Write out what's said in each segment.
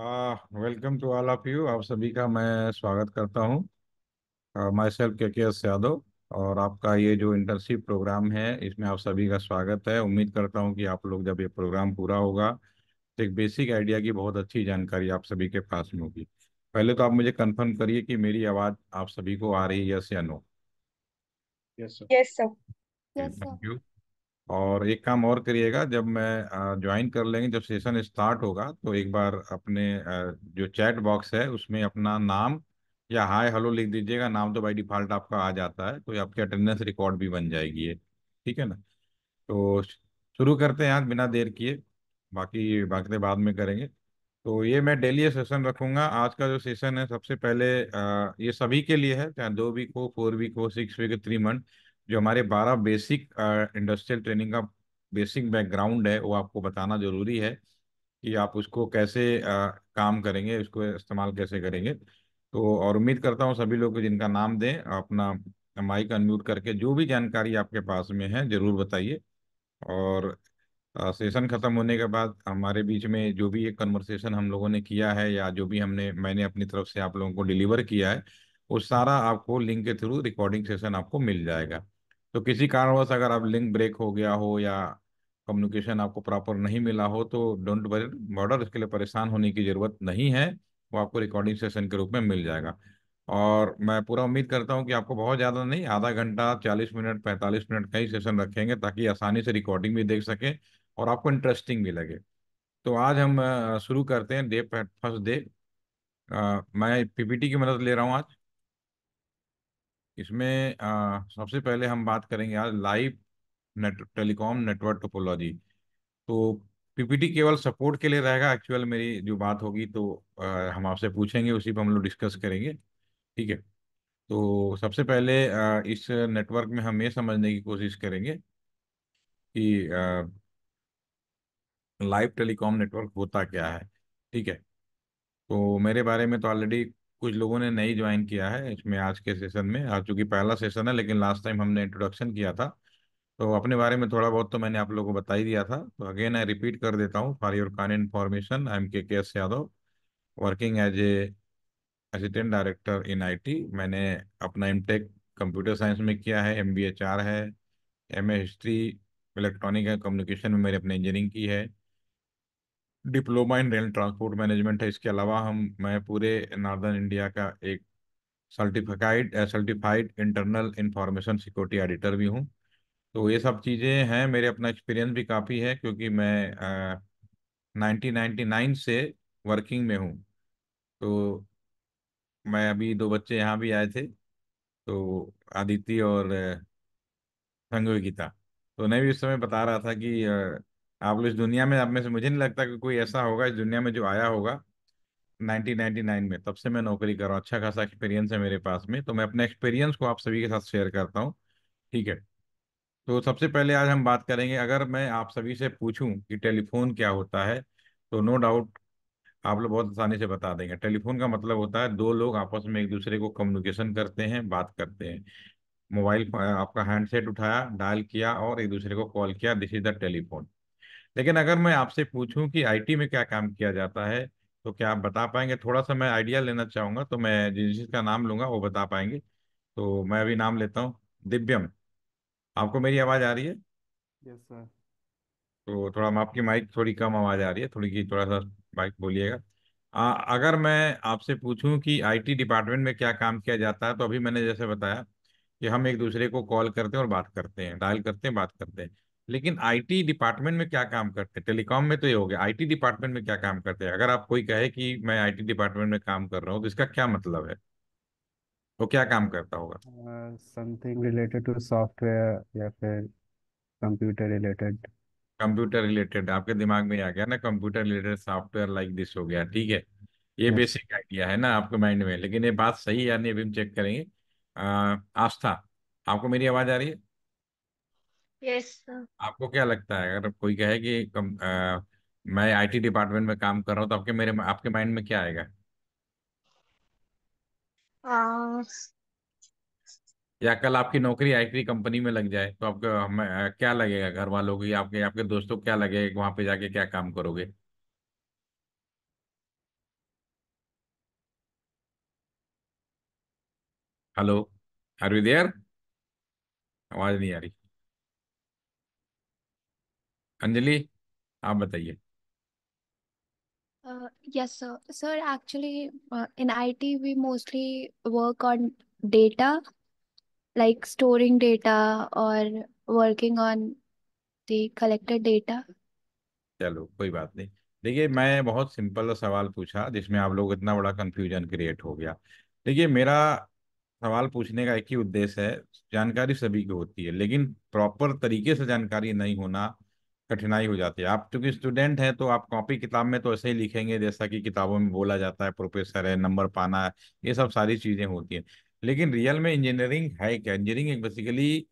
Welcome to all of you आप सभी का मैं स्वागत करता हूँ माई सेल्फ के के एस यादव और आपका ये जो इंटर्नशिप प्रोग्राम है इसमें आप सभी का स्वागत है उम्मीद करता हूँ कि आप लोग जब ये प्रोग्राम पूरा होगा तो एक बेसिक आइडिया की बहुत अच्छी जानकारी आप सभी के पास में होगी पहले तो आप मुझे कंफर्म करिए कि मेरी आवाज़ आप सभी को आ रही है यस या no yes sir yes sir thank you और एक काम और करिएगा जब मैं ज्वाइन कर लेंगे जब सेशन स्टार्ट होगा तो एक बार अपने जो चैट बॉक्स है उसमें अपना नाम या हाय हेलो लिख दीजिएगा नाम तो बाय डिफ़ॉल्ट आपका आ जाता है तो आपकी अटेंडेंस रिकॉर्ड भी बन जाएगी ठीक है ना तो शुरू करते हैं आज बिना देर किए बाकी बातें बाद में करेंगे तो ये मैं डेली सेशन रखूँगा आज का जो सेशन है सबसे पहले आ, ये सभी के लिए है चाहे दो वीक हो फोर वीक हो सिक्स वीक थ्री मंथ जो हमारे बारह बेसिक इंडस्ट्रियल ट्रेनिंग का बेसिक बैकग्राउंड है वो आपको बताना ज़रूरी है कि आप उसको कैसे आ, काम करेंगे उसको इस्तेमाल कैसे करेंगे तो और उम्मीद करता हूँ सभी लोग जिनका नाम दें अपना माइक अनम्यूट करके जो भी जानकारी आपके पास में है ज़रूर बताइए और आ, सेशन ख़त्म होने के बाद हमारे बीच में जो भी एक कन्वर्सेशन हम लोगों ने किया है या जो भी हमने मैंने अपनी तरफ से आप लोगों को डिलीवर किया है वो सारा आपको लिंक के थ्रू रिकॉर्डिंग सेशन आपको मिल जाएगा तो किसी कारणवश अगर आप लिंक ब्रेक हो गया हो या कम्युनिकेशन आपको प्रॉपर नहीं मिला हो तो डोंट वरी बॉर्डर इसके लिए परेशान होने की ज़रूरत नहीं है वो आपको रिकॉर्डिंग सेशन के रूप में मिल जाएगा और मैं पूरा उम्मीद करता हूँ कि आपको बहुत ज़्यादा नहीं आधा घंटा चालीस मिनट पैंतालीस मिनट का ही सेशन रखेंगे ताकि आसानी से रिकॉर्डिंग भी देख सकें और आपको इंटरेस्टिंग भी लगे तो आज हम शुरू करते हैं डे फर्स्ट डे मैं पीपीटी की मदद ले रहा हूँ आज इसमें आ, सबसे पहले हम बात करेंगे यार live net telecom network topology तो पीपीटी केवल सपोर्ट के लिए रहेगा एक्चुअल मेरी जो बात होगी तो आ, हम आपसे पूछेंगे उसी पर हम लोग डिस्कस करेंगे ठीक है तो सबसे पहले आ, इस नेटवर्क में हम ये समझने की कोशिश करेंगे कि लाइव टेलीकॉम नेटवर्क होता क्या है ठीक है तो मेरे बारे में तो ऑलरेडी कुछ लोगों ने नई ज्वाइन किया है इसमें आज के सेशन में आज चूंकि पहला सेशन है लेकिन लास्ट टाइम हमने इंट्रोडक्शन किया था तो अपने बारे में थोड़ा बहुत तो मैंने आप लोगों को बता ही दिया था तो अगेन आई रिपीट कर देता हूँ for your kind information I am K K S Yadav working as a assistant director in I मैंने अपना एम कंप्यूटर साइंस में किया है एम बी एच आर है M A history electronic and communication में मेरे अपने इंजीनियरिंग की है diploma in rail transport management है इसके अलावा हम मैं पूरे नॉर्दर्न इंडिया का एक certified certified internal information security auditor भी हूँ तो ये सब चीज़ें हैं मेरे अपना एक्सपीरियंस भी काफ़ी है क्योंकि मैं नाइनटीन से वर्किंग में हूँ तो मैं अभी दो बच्चे यहाँ भी आए थे तो आदित्य और संगीता तो उन्हें भी उस समय बता रहा था कि आप लोग इस दुनिया में आप में से मुझे नहीं लगता कि कोई ऐसा होगा इस दुनिया में जो आया होगा 1999 में तब से मैं नौकरी कर रहा हूँ अच्छा खासा एक्सपीरियंस है मेरे पास में तो मैं अपने एक्सपीरियंस को आप सभी के साथ शेयर करता हूँ ठीक है तो सबसे पहले आज हम बात करेंगे अगर मैं आप सभी से पूछूँ कि टेलीफोन क्या होता है तो नो डाउट आप लोग बहुत आसानी से बता देंगे टेलीफोन का मतलब होता है दो लोग आपस में एक दूसरे को कम्युनिकेशन करते हैं बात करते हैं मोबाइल आपका हैंडसेट उठाया डायल किया और एक दूसरे को कॉल किया दिस इज द टेलीफोन लेकिन अगर मैं आपसे पूछूं कि आईटी में क्या काम किया जाता है तो क्या आप बता पाएंगे थोड़ा सा मैं आइडिया लेना चाहूंगा तो मैं जिस चीज का नाम लूंगा वो बता पाएंगे तो मैं अभी नाम लेता हूँ दिव्यम आपको मेरी आवाज आ रही है yes, तो थोड़ा आपकी माइक थोड़ी कम आवाज आ रही है थोड़ी की थोड़ा सा माइक बोलिएगा आ, अगर मैं आपसे पूछूं कि आईटी डिपार्टमेंट में क्या काम किया जाता है तो अभी मैंने जैसे बताया कि हम एक दूसरे को कॉल करते हैं और बात करते हैं डायल करते हैं बात करते हैं लेकिन आईटी डिपार्टमेंट में क्या काम करते हैं टेलीकॉम में तो ये हो गया आईटी डिपार्टमेंट में क्या काम करते हैं अगर आप कोई कहे कि मैं आईटी डिपार्टमेंट में काम कर रहा हूँ तो इसका क्या मतलब है वो तो क्या काम करता होगा समथिंग रिलेटेड टू सॉफ्टवेयर या फिर कंप्यूटर रिलेटेड कंप्यूटर रिलेटेड आपके दिमाग में आ गया ना computer related software like this हो गया ठीक है ये बेसिक आइडिया है ना आपके माइंड में लेकिन ये बात सही है या नहीं अभी हम चेक करेंगे uh, आस्था आपको मेरी आवाज आ रही है yes, आपको क्या लगता है अगर कोई कहे कि कम, आ, मैं आईटी डिपार्टमेंट में काम कर रहा हूँ तो आपके मेरे आपके माइंड में क्या आएगा आ, या कल आपकी नौकरी आईटी कंपनी में लग जाए तो आपको क्या लगेगा घर वालों की आपके आपके दोस्तों क्या लगेगा वहां पे जाके क्या काम करोगे हेलो आर यू देयर आवाज नहीं आ रही अंजलि आप बताइए yes sir sir actually in IT we mostly work on data like storing data और working on the collected data चलो कोई बात नहीं देखिए मैं बहुत सिंपल सवाल पूछा जिसमें आप लोग इतना बड़ा कंफ्यूजन क्रिएट हो गया देखिए मेरा सवाल पूछने का एक ही उद्देश्य है जानकारी सभी को होती है लेकिन प्रॉपर तरीके से जानकारी नहीं होना कठिनाई हो जाती है आप चूंकि स्टूडेंट हैं तो आप कॉपी किताब में तो ऐसे ही लिखेंगे जैसा कि किताबों में बोला जाता है प्रोफेसर है नंबर पाना है ये सब सारी चीज़ें होती हैं लेकिन रियल में इंजीनियरिंग है क्या इंजीनियरिंग एक बेसिकली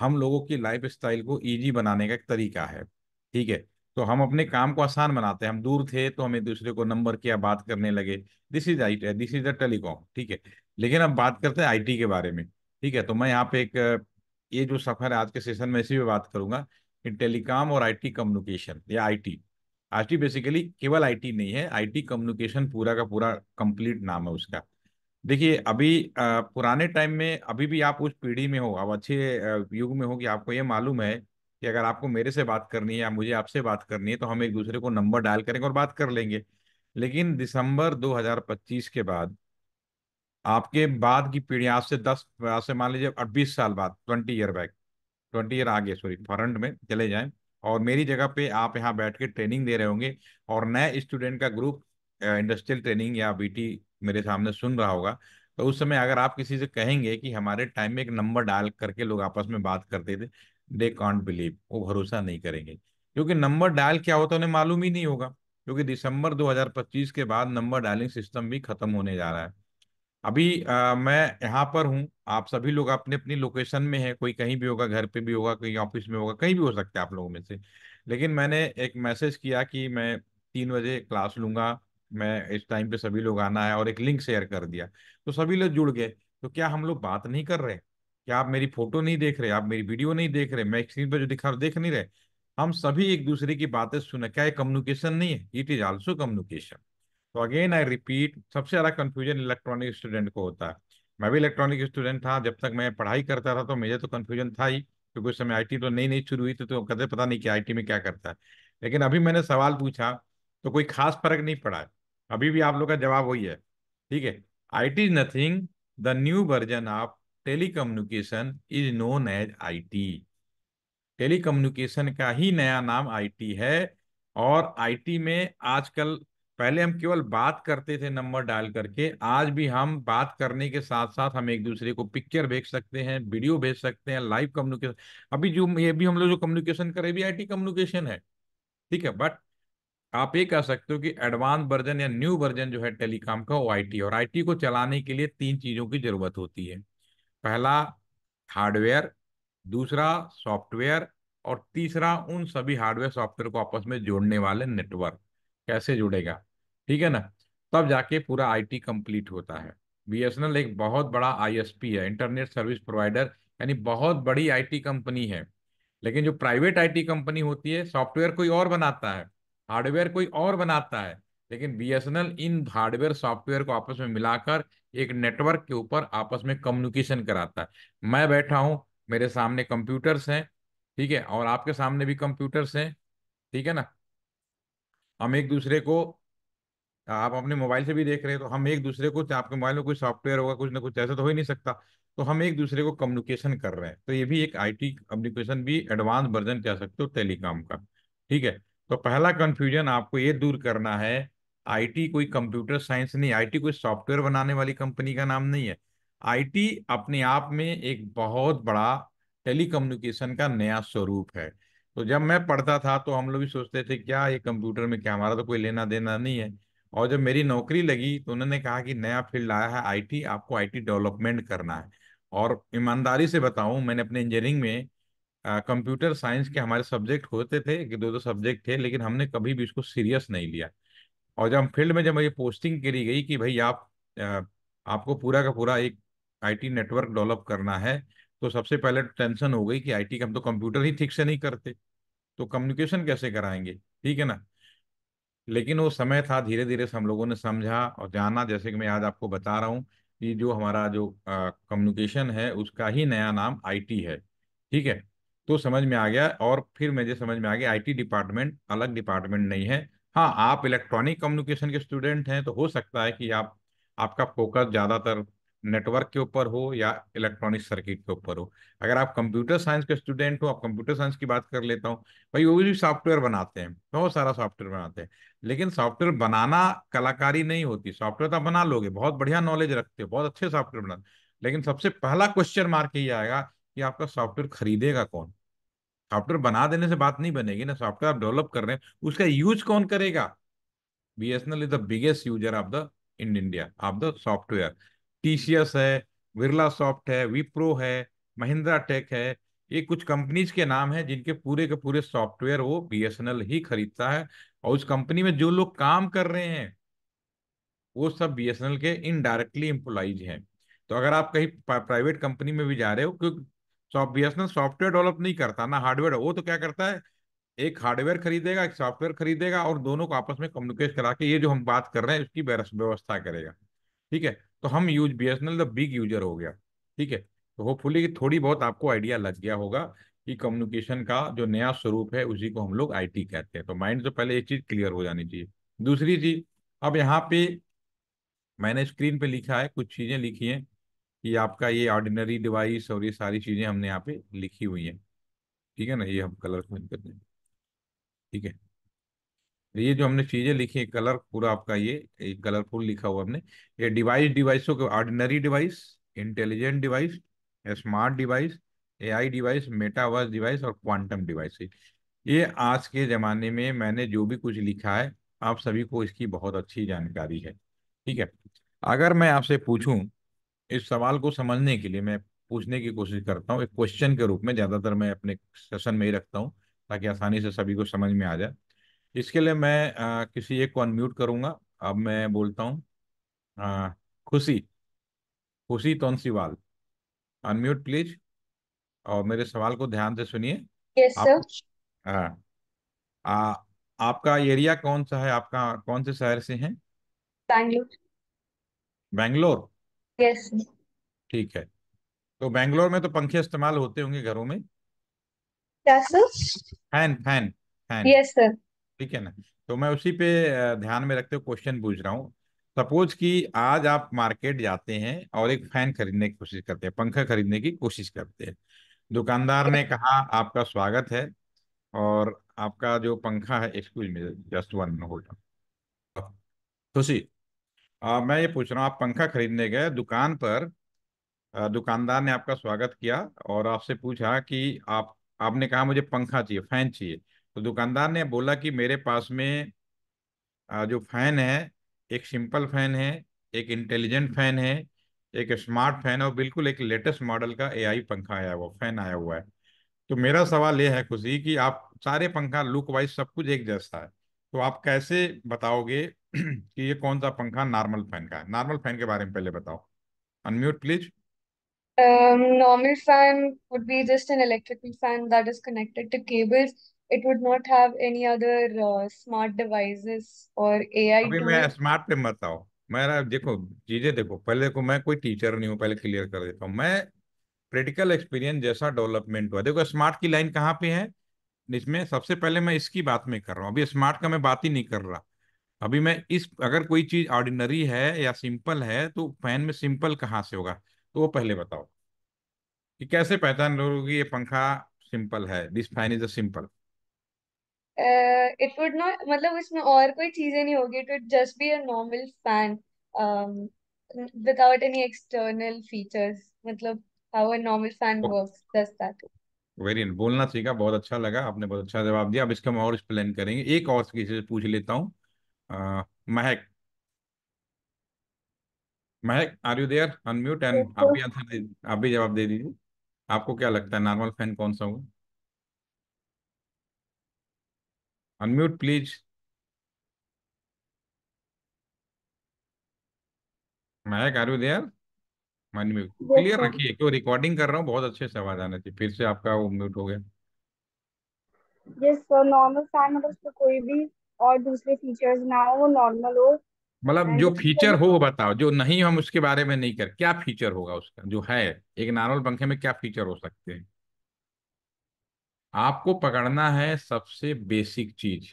हम लोगों की लाइफ स्टाइल को ईजी बनाने का एक तरीका है ठीक है तो हम अपने काम को आसान बनाते हैं हम दूर थे तो हम एक दूसरे को नंबर किया बात करने लगे this is I this is the telecom ठीक है लेकिन अब बात करते हैं आईटी के बारे में ठीक है तो मैं यहाँ पे एक ये जो सफर है आज के सेशन में इसी पे बात करूंगा इन टेलीकॉम और आईटी कम्युनिकेशन या आईटी आईटी बेसिकली केवल आईटी नहीं है आईटी कम्युनिकेशन पूरा का पूरा कंप्लीट नाम है उसका देखिए अभी पुराने टाइम में अभी भी आप उस पीढ़ी में हो अब अच्छे युग में हो कि आपको ये मालूम है कि अगर आपको मेरे से बात करनी है या मुझे आपसे बात करनी है तो हम एक दूसरे को नंबर डायल करेंगे और बात कर लेंगे लेकिन दिसंबर 2025 के बाद आपके बाद की पीढ़ी आज से दस आज से मान लीजिए बीस साल बाद twenty year back twenty year आगे सॉरी फरंट में चले जाएं और मेरी जगह पे आप यहाँ बैठ के ट्रेनिंग दे रहे होंगे और नए स्टूडेंट का ग्रुप इंडस्ट्रियल ट्रेनिंग या बीटी मेरे सामने सुन रहा होगा तो उस समय अगर आप किसी से कहेंगे कि हमारे टाइम में एक नंबर डाल करके लोग आपस में बात करते थे दे कॉन्ट बिलीव वो भरोसा नहीं करेंगे क्योंकि नंबर डायल क्या होता उन्हें मालूम ही नहीं होगा क्योंकि दिसंबर 2025 के बाद नंबर डायलिंग सिस्टम भी खत्म होने जा रहा है अभी आ, मैं यहाँ पर हूँ आप सभी लोग अपने अपनी लोकेशन में हैं कोई कहीं भी होगा घर पे भी होगा कहीं ऑफिस में होगा कहीं भी हो सकता है आप लोगों में से लेकिन मैंने एक मैसेज किया कि मैं तीन बजे क्लास लूंगा मैं इस टाइम पे सभी लोग आना है और एक लिंक शेयर कर दिया तो सभी लोग जुड़ गए तो क्या हम लोग बात नहीं कर रहे क्या आप मेरी फोटो नहीं देख रहे आप मेरी वीडियो नहीं देख रहे मैं स्क्रीन पर जो दिखा देख नहीं रहे हम सभी एक दूसरे की बातें सुने क्या ये कम्युनिकेशन नहीं है इट इज ऑल्सो कम्युनिकेशन तो अगेन आई रिपीट सबसे ज़्यादा कन्फ्यूजन इलेक्ट्रॉनिक स्टूडेंट को होता है मैं भी इलेक्ट्रॉनिक स्टूडेंट था जब तक मैं पढ़ाई करता था तो मुझे तो कन्फ्यूजन था ही क्योंकि उस समय आई तो नई नई शुरू हुई थी तो कहते पता नहीं कि आई में क्या करता है लेकिन अभी मैंने सवाल पूछा तो कोई खास फर्क नहीं पड़ा अभी भी आप लोग का जवाब वही है ठीक है I is nothing the new version of telecommunication is known as IT communication का ही नया नाम आईटी है और आईटी में आजकल पहले हम केवल बात करते थे नंबर डाल करके आज भी हम बात करने के साथ साथ हम एक दूसरे को पिक्चर भेज सकते हैं वीडियो भेज सकते हैं लाइव कम्युनिकेशन अभी जो ये भी हम लोग जो कम्युनिकेशन करें भी आईटी कम्युनिकेशन है ठीक है बट आप ये कह सकते हो कि एडवांस वर्जन या न्यू वर्जन जो है टेलीकॉम का वो आई और आई को चलाने के लिए तीन चीजों की जरूरत होती है पहला हार्डवेयर दूसरा सॉफ्टवेयर और तीसरा उन सभी हार्डवेयर सॉफ्टवेयर को आपस में जोड़ने वाले नेटवर्क कैसे जुड़ेगा ठीक है ना तब तो जाके पूरा आईटी कंप्लीट होता है बीएसएनएल एक बहुत बड़ा आईएसपी है इंटरनेट सर्विस प्रोवाइडर यानी बहुत बड़ी आईटी कंपनी है लेकिन जो प्राइवेट आईटी कंपनी होती है सॉफ्टवेयर कोई और बनाता है हार्डवेयर कोई और बनाता है लेकिन बीएसएनएल इन हार्डवेयर सॉफ्टवेयर को आपस में मिलाकर एक नेटवर्क के ऊपर आपस में कम्युनिकेशन कराता है मैं बैठा हूँ मेरे सामने कंप्यूटर्स हैं ठीक है और आपके सामने भी कंप्यूटर्स हैं ठीक है ना हम एक दूसरे को आप अपने मोबाइल से भी देख रहे हैं तो हम एक दूसरे को आपके मोबाइल में कोई सॉफ्टवेयर होगा कुछ ना कुछ ऐसा तो हो ही नहीं सकता तो हम एक दूसरे को कम्युनिकेशन कर रहे हैं तो ये भी एक आईटी कम्युनिकेशन भी एडवांस वर्जन कह सकते हो टेलीकॉम का ठीक है तो पहला कन्फ्यूजन आपको ये दूर करना है आईटी कोई कंप्यूटर साइंस नहीं आईटी कोई सॉफ्टवेयर बनाने वाली कंपनी का नाम नहीं है आईटी अपने आप में एक बहुत बड़ा टेलीकम्युनिकेशन का नया स्वरूप है तो जब मैं पढ़ता था तो हम लोग भी सोचते थे क्या ये कंप्यूटर में क्या हमारा तो कोई लेना देना नहीं है और जब मेरी नौकरी लगी तो उन्होंने कहा कि नया फील्ड आया है आईटी आपको आईटी डेवलपमेंट करना है और ईमानदारी से बताऊं मैंने अपने इंजीनियरिंग में कंप्यूटर साइंस के हमारे सब्जेक्ट होते थे कि दो दो सब्जेक्ट थे लेकिन हमने कभी भी इसको सीरियस नहीं लिया और जब हम फील्ड में जब मेरी पोस्टिंग करी गई कि भाई आप आ, आपको पूरा का पूरा एक आईटी नेटवर्क डेवलप करना है तो सबसे पहले तो टेंशन हो गई कि आईटी का हम तो कंप्यूटर ही ठीक से नहीं करते तो कम्युनिकेशन कैसे कराएंगे ठीक है ना लेकिन वो समय था धीरे धीरे से हम लोगों ने समझा और जाना जैसे कि मैं आज आपको बता रहा हूँ कि जो हमारा जो कम्युनिकेशन है उसका ही नया नाम आईटी है ठीक है तो समझ में आ गया और फिर मुझे समझ में आ गया आईटी डिपार्टमेंट अलग डिपार्टमेंट नहीं है हाँ आप इलेक्ट्रॉनिक कम्युनिकेशन के स्टूडेंट हैं तो हो सकता है कि आप आपका फोकस ज़्यादातर नेटवर्क के ऊपर हो या इलेक्ट्रॉनिक सर्किट के ऊपर हो अगर आप कंप्यूटर साइंस के स्टूडेंट हो आप कंप्यूटर साइंस की बात कर लेता हूँ भाई वो भी सॉफ्टवेयर बनाते हैं बहुत सारा सॉफ्टवेयर बनाते हैं लेकिन सॉफ्टवेयर बनाना कलाकारी नहीं होती सॉफ्टवेयर तो आप बना लोगे बहुत बढ़िया नॉलेज रखते हो बहुत अच्छे सॉफ्टवेयर बनाते लेकिन सबसे पहला क्वेश्चन मार्क यही आएगा कि आपका सॉफ्टवेयर खरीदेगा कौन सॉफ्टवेयर बना देने से बात नहीं बनेगी ना सॉफ्टवेयर आप डेवलप कर रहे हैं उसका यूज कौन करेगा B S N L is the biggest user of the in India of the software TCS है बिरला सॉफ्ट है विप्रो है महिंद्रा टेक है ये कुछ कंपनीज के नाम हैं जिनके पूरे के पूरे सॉफ्टवेयर वो बीएसएनएल ही खरीदता है और उस कंपनी में जो लोग काम कर रहे हैं वो सब बीएसएनएल के इनडायरेक्टली एम्प्लॉइज हैं तो अगर आप कहीं प्राइवेट कंपनी में भी जा रहे हो क्योंकि बी एस सॉफ्टवेयर डेवलप नहीं करता ना हार्डवेयर वो तो क्या करता है एक हार्डवेयर खरीदेगा एक सॉफ्टवेयर खरीदेगा और दोनों को आपस में कम्युनिकेट करा के ये जो हम बात कर रहे हैं उसकी व्यवस्था करेगा ठीक है तो हम use B S N L the big user हो गया ठीक है तो होपफुली थोड़ी बहुत आपको आइडिया लग गया होगा कि कम्युनिकेशन का जो नया स्वरूप है उसी को हम लोग आई कहते हैं तो माइंड से पहले एक चीज क्लियर हो जानी चाहिए दूसरी चीज अब यहाँ पे मैंने स्क्रीन पे लिखा है कुछ चीजें लिखी हैं कि आपका ये ऑर्डिनरी डिवाइस और ये सारी चीजें हमने यहाँ पे लिखी हुई हैं ठीक है ना ये हम कलर कर देंगे ठीक है ये जो हमने चीजें लिखी है कलर पूरा आपका ये कलरफुल लिखा हुआ हमने ये डिवाइस डिवाइसों के ordinary device intelligent device smart device AI device metaverse device और क्वांटम डिवाइस ये आज के ज़माने में मैंने जो भी कुछ लिखा है आप सभी को इसकी बहुत अच्छी जानकारी है ठीक है अगर मैं आपसे पूछू इस सवाल को समझने के लिए मैं पूछने की कोशिश करता हूँ एक क्वेश्चन के रूप में ज़्यादातर मैं अपने सेशन में ही रखता हूँ ताकि आसानी से सभी को समझ में आ जाए इसके लिए मैं आ, किसी एक को अनम्यूट करूंगा अब मैं बोलता हूँ खुशी खुशी तोनसीवाल अनम्यूट प्लीज और मेरे सवाल को ध्यान से सुनिए yes, आप, आपका एरिया कौन सा है आपका कौन से शहर से है बैंगलोर बैंगलोर यस ठीक है तो बैंगलोर में तो पंखे इस्तेमाल होते होंगे घरों में fan fan fan yes sir ठीक है ना तो मैं उसी पे ध्यान में रखते हुए क्वेश्चन पूछ रहा हूँ सपोज कि आज आप मार्केट जाते हैं और एक फैन खरीदने की कोशिश करते हैं पंखा खरीदने की कोशिश करते हैं दुकानदार ने कहा आपका स्वागत है और आपका जो पंखा है एक्सक्यूज में जस्ट वन होल्ड तो सी मैं ये पूछ रहा हूँ आप पंखा खरीदने गए दुकान पर दुकानदार ने आपका स्वागत किया और आपसे पूछा कि आप आपने कहा मुझे पंखा चाहिए फैन चाहिए तो दुकानदार ने बोला कि मेरे पास में जो फैन है एक सिंपल फैन है एक इंटेलिजेंट फैन है एक स्मार्ट फैन और बिल्कुल एक लेटेस्ट मॉडल का एआई पंखा आया हुआ फैन आया हुआ है तो मेरा सवाल ये है खुशी कि आप सारे पंखा लुक वाइज सब कुछ एक जैसा है तो आप कैसे बताओगे कि ये कौन सा पंखा नॉर्मल फैन का है नॉर्मल फैन के बारे में पहले बताओ unmute please Um, normal fan would be just an electrical fan that is connected to cables it would not have any other uh, smart devices or AI. अभी मैं smart पे मत आओ मेरा देखो चीजें देखो पहले को मैं कोई टीचर नहीं हूँ पहले क्लियर कर देता हूँ मैं प्रैक्टिकल एक्सपीरियंस जैसा डेवलपमेंट हुआ देखो स्मार्ट की लाइन कहाँ पे है इसमें सबसे पहले मैं इसकी बात में कर रहा हूँ अभी स्मार्ट का मैं बात ही नहीं कर रहा अभी मैं इस अगर कोई चीज ऑर्डिनरी है या सिंपल है तो फैन में सिंपल कहाँ से होगा तो वो पहले बताओ कि कैसे पहचान लोगों की ये पंखा सिंपल है this fan is a simple it would not मतलब उसमें और कोई चीजें नहीं होगी it would just be a normal fan without any external features मतलब how a normal fan works just that very बोलना सीखा बहुत अच्छा लगा आपने बहुत अच्छा जवाब दिया अब इसका हम और एक्सप्लेन करेंगे एक और किसी से पूछ लेता हूँ Mahak Mahak are you there unmute and आप भी आंसर दे आप भी जवाब दे दीजिए आपको क्या लगता है नॉर्मल फैन कौन सा होगा अनम्यूट प्लीज मैं आर यू देयर मन क्लियर रखिए क्यों रिकॉर्डिंग कर रहा हूँ बहुत अच्छे से आवाज आना चाहिए फिर से आपका वो म्यूट हो गया यस सर नॉर्मल फैन मतलब कोई भी और दूसरे फीचर्स ना हो वो नॉर्मल हो मतलब जो फीचर हो वो बताओ जो नहीं हम उसके बारे में नहीं कर क्या फीचर होगा उसका जो है एक नॉर्मल पंखे में क्या फीचर हो सकते हैं आपको पकड़ना है सबसे बेसिक चीज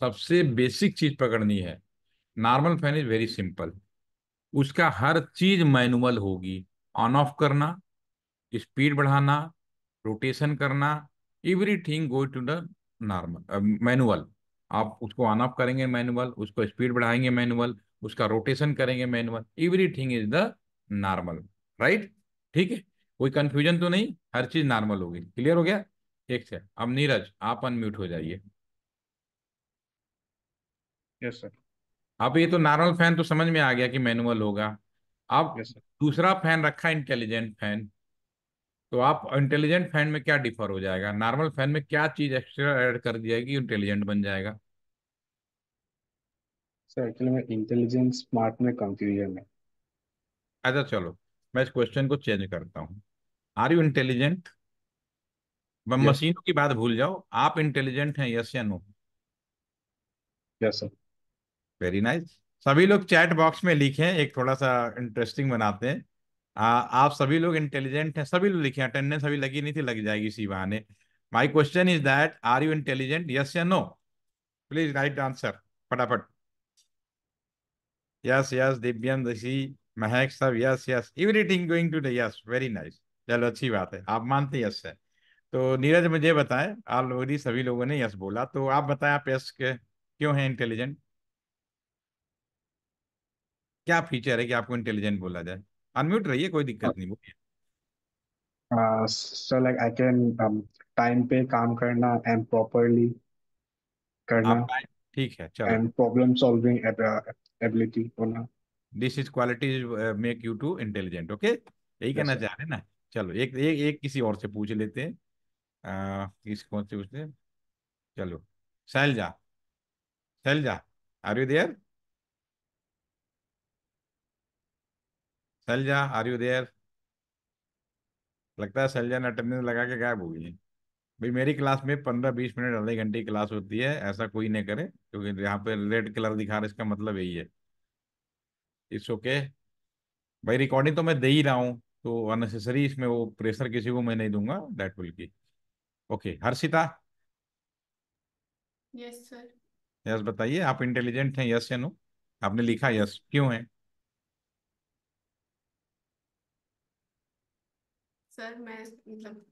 सबसे बेसिक चीज पकड़नी है normal fan is very simple उसका हर चीज मैनुअल होगी ऑन ऑफ करना स्पीड बढ़ाना रोटेशन करना everything go to the normal manual आप उसको ऑन ऑफ करेंगे मैनुअल उसको स्पीड बढ़ाएंगे मैनुअल उसका रोटेशन करेंगे manual everything is the normal right ठीक है कोई कंफ्यूजन तो नहीं हर चीज नॉर्मल होगी क्लियर हो गया ठीक है अब नीरज आप अनम्यूट हो जाइए यस सर अब ये तो नॉर्मल फैन तो समझ में आ गया कि मैनुअल होगा अब yes, दूसरा फैन रखा इंटेलिजेंट फैन तो आप इंटेलिजेंट फैन में क्या डिफर हो जाएगा नॉर्मल फैन में क्या चीज एक्स्ट्रा ऐड कर दी जाएगी इंटेलिजेंट बन जाएगा सर इंटेलिजेंट स्मार्ट में कंफ्यूजन है अच्छा चलो मैं इस क्वेश्चन को चेंज करता हूँ आर यू इंटेलिजेंट मशीनों की बात भूल जाओ आप इंटेलिजेंट हैं यस या no yes sir very nice सभी लोग चैट बॉक्स में लिखे एक थोड़ा सा इंटरेस्टिंग बनाते हैं आ, आप सभी लोग इंटेलिजेंट हैं सभी लोग लिखे अटेंडेंस अभी लगी नहीं थी लग जाएगी इसी बहाने my question is that are you intelligent yes या नो प्लीज राइट आंसर फटाफट यस यस दिव्यम दसी महक सब yes yes everything going to the yes very nice चलो अच्छी बात है आप मानते यस है तो नीरज मुझे बताएं ऑलरेडी सभी लोगों ने यस बोला तो आप बताएं आप यस के क्यों हैं इंटेलिजेंट क्या फीचर है कि आपको इंटेलिजेंट बोला जाए अनम्यूट रहिए कोई दिक्कत नहीं बोलिए so like I can time पे काम करना एंड प्रॉपरली करना ठीक है चलो एंड प्रॉब्लम सॉल्विंग एबिलिटी होना this is quality make you to intelligent okay यही कहना चाह रहे ना चलो एक एक एक किसी और से पूछ लेते हैं कौन से पूछते चलो Shailaja Shailaja are you there Shailaja are you there लगता है शैलजा ने अटेंडेंस लगा के गायब हो गई है भाई मेरी क्लास में पंद्रह बीस मिनट आधे घंटे की क्लास होती है ऐसा कोई नहीं करे क्योंकि यहाँ पे रेड कलर दिखा रहा है इसका मतलब यही है इट्स ओके भाई रिकॉर्डिंग तो मैं दे ही रहा हूँ तो अननेसेसरी इसमें वो प्रेशर किसी को मैं नहीं दूंगा दैट विल की okay Harshita yes sir yes बताइए आप इंटेलिजेंट हैं यस या नो आपने लिखा यस क्यों है सर मैं मतलब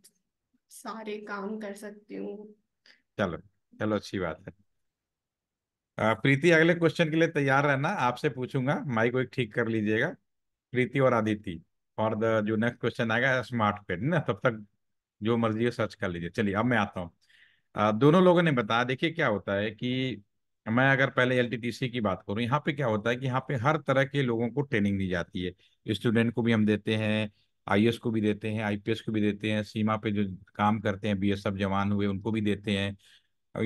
सारे काम कर सकती हूँ चलो चलो अच्छी बात है प्रीति अगले क्वेश्चन के लिए तैयार रहना आपसे पूछूंगा माइक को एक ठीक कर लीजिएगा प्रीति और आदिति और द जो नेक्स्ट क्वेश्चन आएगा स्मार्ट पेड ना तब तक जो मर्जी है सर्च कर लीजिए चलिए अब मैं आता हूँ दोनों लोगों ने बताया देखिए क्या होता है कि मैं अगर पहले एल की बात करूँ यहाँ पे क्या होता है कि यहाँ पे हर तरह के लोगों को ट्रेनिंग दी जाती है स्टूडेंट को भी हम देते हैं आई को भी देते हैं आई को भी देते हैं सीमा पे जो काम करते हैं बी जवान हुए उनको भी देते हैं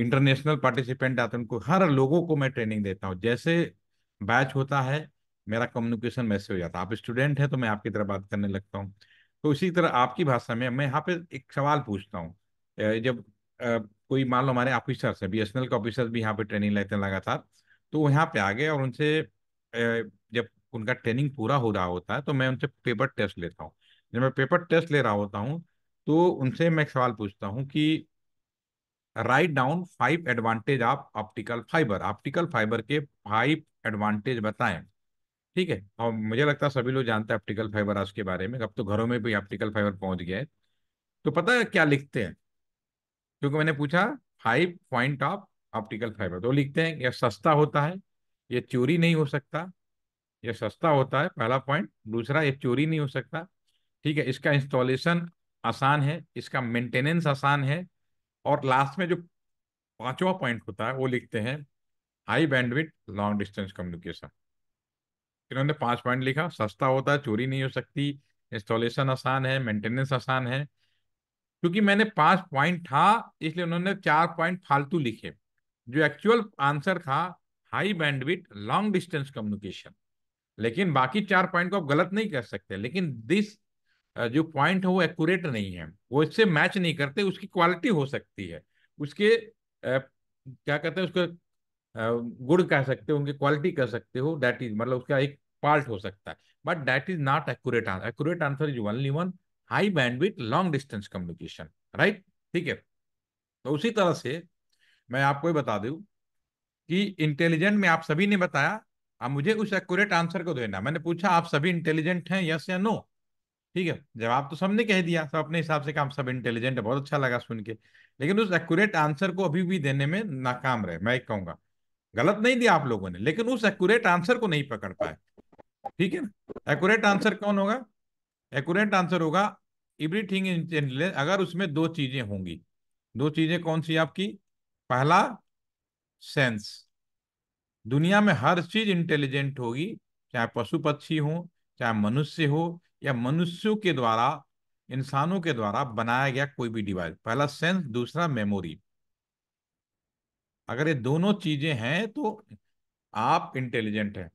इंटरनेशनल पार्टिसिपेंट आते हैं उनको हर लोगों को मैं ट्रेनिंग देता हूँ जैसे बैच होता है मेरा कम्युनिकेशन मैसेज हो जाता है आप स्टूडेंट हैं तो मैं आपकी तरह बात करने लगता हूँ तो इसी तरह आपकी भाषा में मैं यहाँ पे एक सवाल पूछता हूँ जब कोई मान लो हमारे ऑफिसर है बी एस एन एल के ऑफिसर भी यहाँ पे ट्रेनिंग लेते हैं लगातार तो वो यहाँ पे आ गए और उनसे जब उनका ट्रेनिंग पूरा हो रहा होता है तो मैं उनसे पेपर टेस्ट लेता हूँ जब मैं पेपर टेस्ट ले रहा होता हूँ तो उनसे मैं एक सवाल पूछता हूँ कि right down five advantage of optical fibre optical fibre के फाइव एडवांटेज बताएं ठीक है और मुझे लगता है सभी लोग जानते हैं ऑप्टिकल फाइबर आज के बारे में अब तो घरों में भी ऑप्टिकल फाइबर पहुंच गया है तो पता है क्या लिखते हैं क्योंकि मैंने पूछा five point of optical fibre तो लिखते हैं यह सस्ता होता है ये चोरी नहीं हो सकता यह सस्ता होता है पहला पॉइंट दूसरा ये चोरी नहीं हो सकता ठीक है इसका इंस्टॉलेशन आसान है इसका मेंटेनेंस आसान है और लास्ट में जो पांचवा पॉइंट होता है वो लिखते हैं high bandwidth long distance communication इन्होंने पांच पॉइंट लिखा सस्ता होता है चोरी नहीं हो सकती इंस्टॉलेशन आसान है मेंटेनेंस आसान है क्योंकि मैंने पांच पॉइंट था इसलिए उन्होंने चार पॉइंट फालतू लिखे जो एक्चुअल आंसर था high bandwidth long distance communication लेकिन बाकी चार पॉइंट को आप गलत नहीं कर सकते लेकिन दिस जो पॉइंट है वो एक्यूरेट नहीं है वो इससे मैच नहीं करते उसकी क्वालिटी हो सकती है उसके क्या कहते हैं उसके गुड़ कह सकते हो उनकी क्वालिटी कह सकते हो दैट इज मतलब उसका एक पार्ट हो सकता है but that is not accurate answer accurate answer is only one high with long distance communication right ठीक है तो उसी तरह से मैं आपको ये बता दू कि इंटेलिजेंट में आप सभी ने बताया अब मुझे उस एक्यूरेट आंसर को देना मैंने पूछा आप सभी इंटेलिजेंट हैं यस या नो ठीक है जवाब तो सबने कह दिया सब अपने हिसाब से काम सब इंटेलिजेंट है बहुत अच्छा लगा सुन के लेकिन उस एक्यूरेट आंसर को अभी भी देने में नाकाम रहे मैं कहूँगा गलत नहीं दिया आप लोगों ने लेकिन उस एक्यूरेट आंसर को नहीं पकड़ पाए ठीक है ना एक्यूरेट आंसर कौन होगा एक्यूरेट आंसर होगा एवरीथिंग इन अगर उसमें दो चीजें होंगी दो चीजें कौन सी आपकी पहला सेंस दुनिया में हर चीज इंटेलिजेंट होगी चाहे पशु पक्षी हो चाहे मनुष्य हो या मनुष्यों के द्वारा इंसानों के द्वारा बनाया गया कोई भी डिवाइस पहला सेंस दूसरा मेमोरी अगर ये दोनों चीजें हैं तो आप इंटेलिजेंट हैं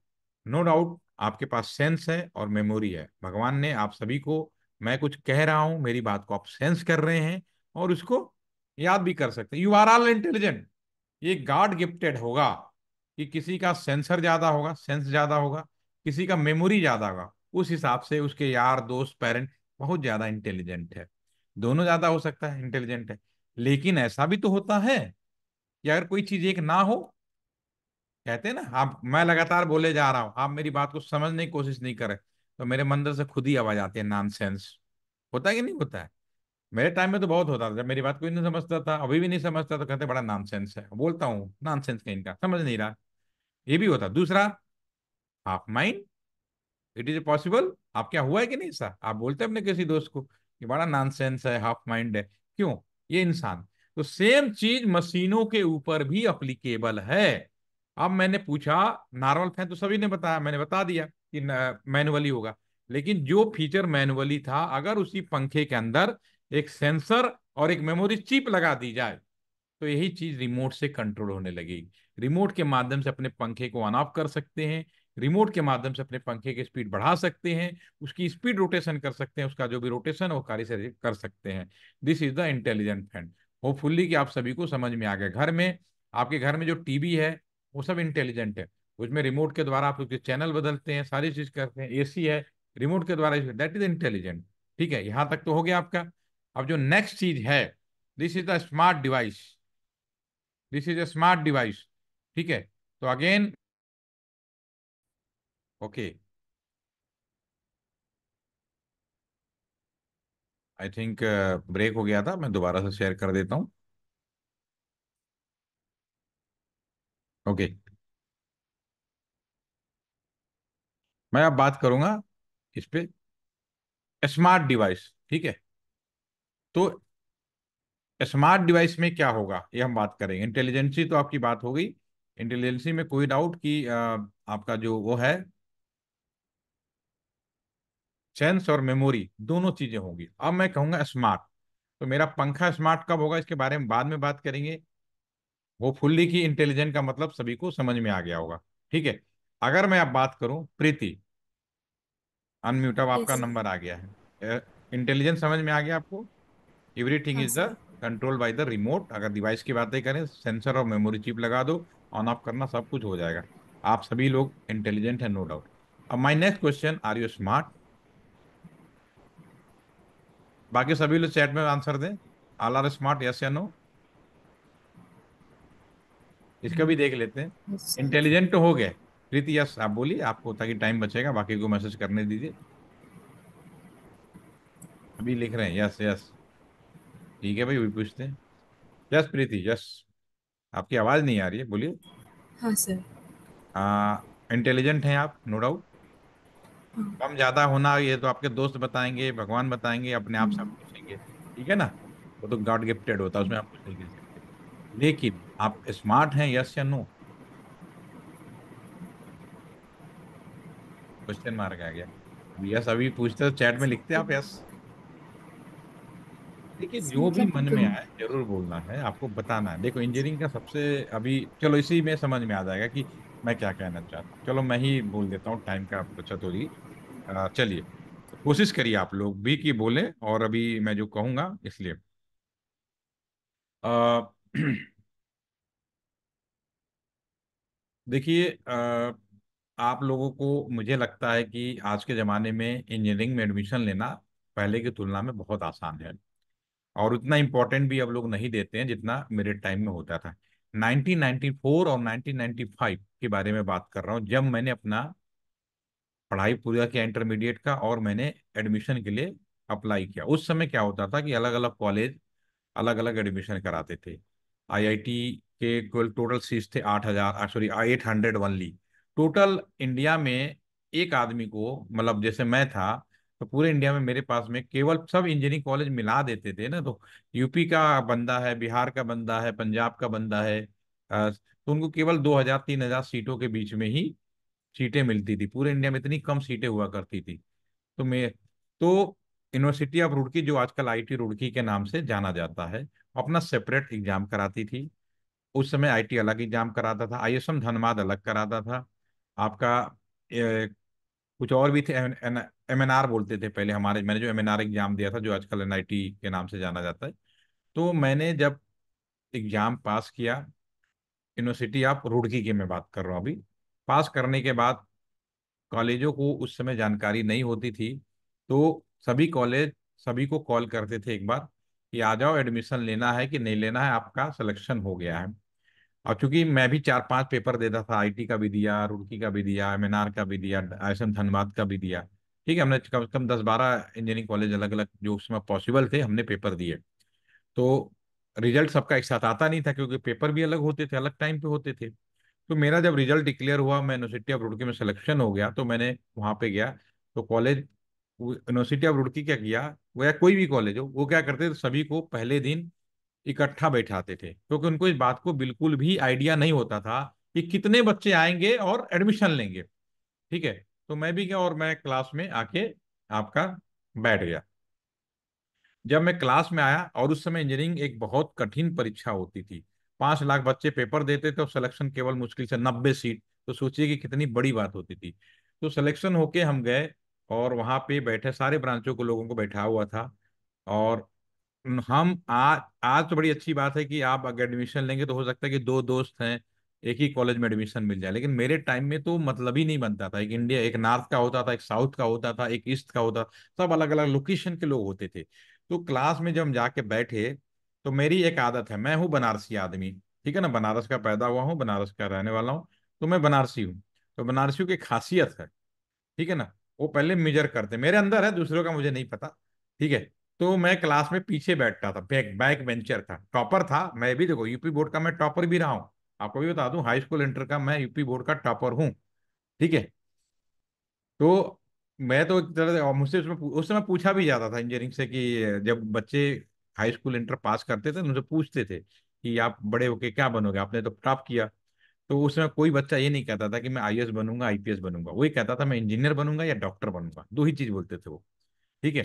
नो डाउट आपके पास सेंस है और मेमोरी है भगवान ने आप सभी को मैं कुछ कह रहा हूं मेरी बात को आप सेंस कर रहे हैं और उसको याद भी कर सकते हैं यू आर ऑल इंटेलिजेंट ये गॉड गिफ्टेड होगा कि किसी का सेंसर ज़्यादा होगा सेंस ज़्यादा होगा किसी का मेमोरी ज़्यादा होगा उस हिसाब से उसके यार दोस्त पेरेंट बहुत ज़्यादा इंटेलिजेंट है दोनों ज़्यादा हो सकता है इंटेलिजेंट है लेकिन ऐसा भी तो होता है या अगर कोई चीज एक ना हो कहते हैं ना आप मैं लगातार बोले जा रहा हूं आप मेरी बात को समझने की कोशिश नहीं करें तो मेरे मंदिर से खुद ही आवाज आती है नॉन होता है कि नहीं होता है मेरे टाइम में तो बहुत होता था जब मेरी बात कोई नहीं समझता था अभी भी नहीं समझता तो कहते बड़ा नॉन है बोलता हूँ नॉन सेंस कहीं का समझ नहीं रहा ये भी होता दूसरा half mind it is possible आप क्या हुआ है कि नहीं सर आप बोलते अपने किसी दोस्त को कि बड़ा नॉन है हाफ माइंड है क्यों ये इंसान तो सेम चीज मशीनों के ऊपर भी अप्लीकेबल है अब मैंने पूछा नॉर्मल फैन तो सभी ने बताया मैंने बता दिया कि मैनुअली होगा लेकिन जो फीचर मैनुअली था अगर उसी पंखे के अंदर एक सेंसर और एक मेमोरी चिप लगा दी जाए तो यही चीज रिमोट से कंट्रोल होने लगेगी रिमोट के माध्यम से अपने पंखे को ऑन ऑफ कर सकते हैं रिमोट के माध्यम से अपने पंखे की स्पीड बढ़ा सकते हैं उसकी स्पीड रोटेशन कर सकते हैं उसका जो भी रोटेशन है वो कार्य से कर सकते हैं this is the intelligent fan hopefully कि आप सभी को समझ में आ गया घर में आपके घर में जो टीवी है वो सब इंटेलिजेंट है उसमें रिमोट के द्वारा आप उसके चैनल बदलते हैं सारी चीज करते हैं एसी है रिमोट के द्वारा दैट इज इंटेलिजेंट ठीक है यहाँ तक तो हो गया आपका अब जो नेक्स्ट चीज है this is the smart device this is a smart device ठीक है तो again okay okay. I think break हो गया था मैं दोबारा से शेयर कर देता हूँ ओके okay. मैं अब बात करूंगा इस पे स्मार्ट डिवाइस ठीक है तो स्मार्ट डिवाइस में क्या होगा ये हम बात करेंगे इंटेलिजेंसी तो आपकी बात हो गई इंटेलिजेंसी में कोई डाउट कि uh, आपका जो वो है सेंस और मेमोरी दोनों चीजें होंगी अब मैं कहूंगा स्मार्ट तो मेरा पंखा स्मार्ट कब होगा इसके बारे में बाद में बात करेंगे वो फुल्ली की इंटेलिजेंट का मतलब सभी को समझ में आ गया होगा ठीक है अगर मैं अब बात करूं प्रीति अनम्यूट अब आपका नंबर आ गया है इंटेलिजेंस समझ में आ गया आपको everything is the control by the remote अगर डिवाइस की बातें करें सेंसर और मेमोरी चिप लगा दो ऑन ऑफ करना सब कुछ हो जाएगा आप सभी लोग इंटेलिजेंट है नो डाउट अब my next question are you smart बाकी सभी लोग चैट में आंसर दें आल आर स्मार्ट यस या नो इसका भी देख लेते हैं इंटेलिजेंट तो हो गए प्रीति यस आप बोलिए आपको ताकि टाइम बचेगा बाकी को मैसेज करने दीजिए अभी लिख रहे हैं यस यस ठीक है भाई भी पूछते हैं यस प्रीति यस आपकी आवाज़ नहीं आ रही है बोलिए हाँ सर इंटेलिजेंट हाँ, हैं आप नो डाउट कम ज्यादा होना ये तो आपके दोस्त बताएंगे भगवान बताएंगे अपने आप सब हम्म। पूछेंगे ठीक है ना वो तो गॉड गिफ्टेड होता है उसमें आप कुछ नहीं कह सकते लेकिन आप स्मार्ट हैं यस या नो क्वेश्चन मार्क आ गया यस अभी पूछते चैट में लिखते आप यस देखिए जो भी मन में तो- आए जरूर बोलना है आपको बताना है देखो इंजीनियरिंग का सबसे अभी चलो इसी में समझ में आ जाएगा कि मैं क्या कहना चाहता हूँ चलो मैं ही बोल देता हूँ टाइम का बचत होगी चलिए कोशिश करिए आप लोग भी कि बोले और अभी मैं जो कहूँगा इसलिए देखिए आप लोगों को मुझे लगता है कि आज के ज़माने में इंजीनियरिंग में एडमिशन लेना पहले की तुलना में बहुत आसान है और उतना इम्पोर्टेंट भी अब लोग नहीं देते हैं जितना मेरे टाइम में होता था 1994 और 1995 के बारे में बात कर रहा हूँ जब मैंने अपना पढ़ाई पूरा किया इंटरमीडिएट का और मैंने एडमिशन के लिए अप्लाई किया उस समय क्या होता था कि अलग अलग कॉलेज अलग अलग एडमिशन कराते थे आईआईटी के कुल टोटल सीट्स थे आठ हजार sorry eight hundred only total India में एक आदमी को मतलब जैसे मैं था तो पूरे इंडिया में मेरे पास में केवल सब इंजीनियरिंग कॉलेज मिला देते थे ना तो यूपी का बंदा है बिहार का बंदा है पंजाब का बंदा है तो उनको केवल दो हजार तीन हजार सीटों के बीच में ही सीटें मिलती थी पूरे इंडिया में इतनी कम सीटें हुआ करती थी तो मैं तो यूनिवर्सिटी ऑफ रुड़की जो आजकल आईटी रुड़की के नाम से जाना जाता है अपना सेपरेट एग्जाम कराती थी उस समय आईटी अलग एग्जाम कराता था आई धनबाद अलग कराता था आपका ए, कुछ और भी थे एम एन आर बोलते थे पहले हमारे मैंने जो एम एन आर एग्जाम दिया था जो आजकल एन आई टी के नाम से जाना जाता है तो मैंने जब एग्जाम पास किया यूनिवर्सिटी ऑफ रुड़की की मैं बात कर रहा हूँ अभी पास करने के बाद कॉलेजों को उस समय जानकारी नहीं होती थी तो सभी कॉलेज सभी को कॉल करते थे एक बार कि आ जाओ एडमिशन लेना है कि नहीं लेना है आपका सिलेक्शन हो गया है और चूंकि मैं भी चार पांच पेपर देता था आईटी का भी दिया रुड़की का भी दिया एम का भी दिया आई धनबाद का भी दिया ठीक है हमने कम से कम दस बारह इंजीनियरिंग कॉलेज अलग अलग जो उसमें पॉसिबल थे हमने पेपर दिए तो रिजल्ट सबका एक साथ आता नहीं था क्योंकि पेपर भी अलग होते थे अलग टाइम पे होते थे तो मेरा जब रिजल्ट डिक्लेयर हुआ मैं यूनिवर्सिटी ऑफ रुड़की में सिलेक्शन हो गया तो मैंने वहाँ पे गया तो कॉलेज यूनिवर्सिटी ऑफ रुड़की क्या किया वो या कोई भी कॉलेज हो वो क्या करते थे सभी को पहले दिन इकट्ठा बैठाते थे क्योंकि उनको इस बात को बिल्कुल भी आइडिया नहीं होता था कि कितने बच्चे आएंगे और एडमिशन लेंगे ठीक है तो मैं भी गया और मैं क्लास में आके आपका बैठ गया जब मैं क्लास में आया और उस समय इंजीनियरिंग एक बहुत कठिन परीक्षा होती थी पांच लाख बच्चे पेपर देते थे और सिलेक्शन केवल मुश्किल से नब्बे सीट तो सोचिए कि कितनी बड़ी बात होती थी तो सिलेक्शन होके हम गए और वहाँ पे बैठे सारे ब्रांचों को लोगों को बैठा हुआ था और हम आज आज तो बड़ी अच्छी बात है कि आप अगर एडमिशन लेंगे तो हो सकता है कि दो दोस्त हैं एक ही कॉलेज में एडमिशन मिल जाए लेकिन मेरे टाइम में तो मतलब ही नहीं बनता था एक इंडिया एक नॉर्थ का होता था एक साउथ का होता था एक ईस्ट का होता सब अलग अलग लोकेशन के लोग होते थे तो क्लास में जब हम जाके बैठे तो मेरी एक आदत है मैं हूँ बनारसी आदमी ठीक है ना बनारस का पैदा हुआ हूँ बनारस का रहने वाला हूँ तो मैं बनारसी हूँ तो बनारसियों की खासियत है ठीक है ना वो पहले मेजर करते मेरे अंदर है दूसरों का मुझे नहीं पता ठीक है तो मैं क्लास में पीछे बैठता था बैक बैक वेंचर था टॉपर था मैं भी देखो यूपी बोर्ड का मैं टॉपर भी रहा हूँ आपको भी बता दू हाई स्कूल इंटर का मैं यूपी बोर्ड का टॉपर हूँ ठीक है तो मैं तो एक तरह मुझसे उसमें उस समय पूछा भी जाता था इंजीनियरिंग से कि जब बच्चे हाई स्कूल इंटर पास करते थे तो उनसे पूछते थे कि आप बड़े होके क्या बनोगे आपने तो टॉप किया तो उसमें कोई बच्चा ये नहीं कहता था कि मैं आई बनूंगा आईपीएस बनूंगा वही कहता था मैं इंजीनियर बनूंगा या डॉक्टर बनूंगा दो ही चीज बोलते थे वो ठीक है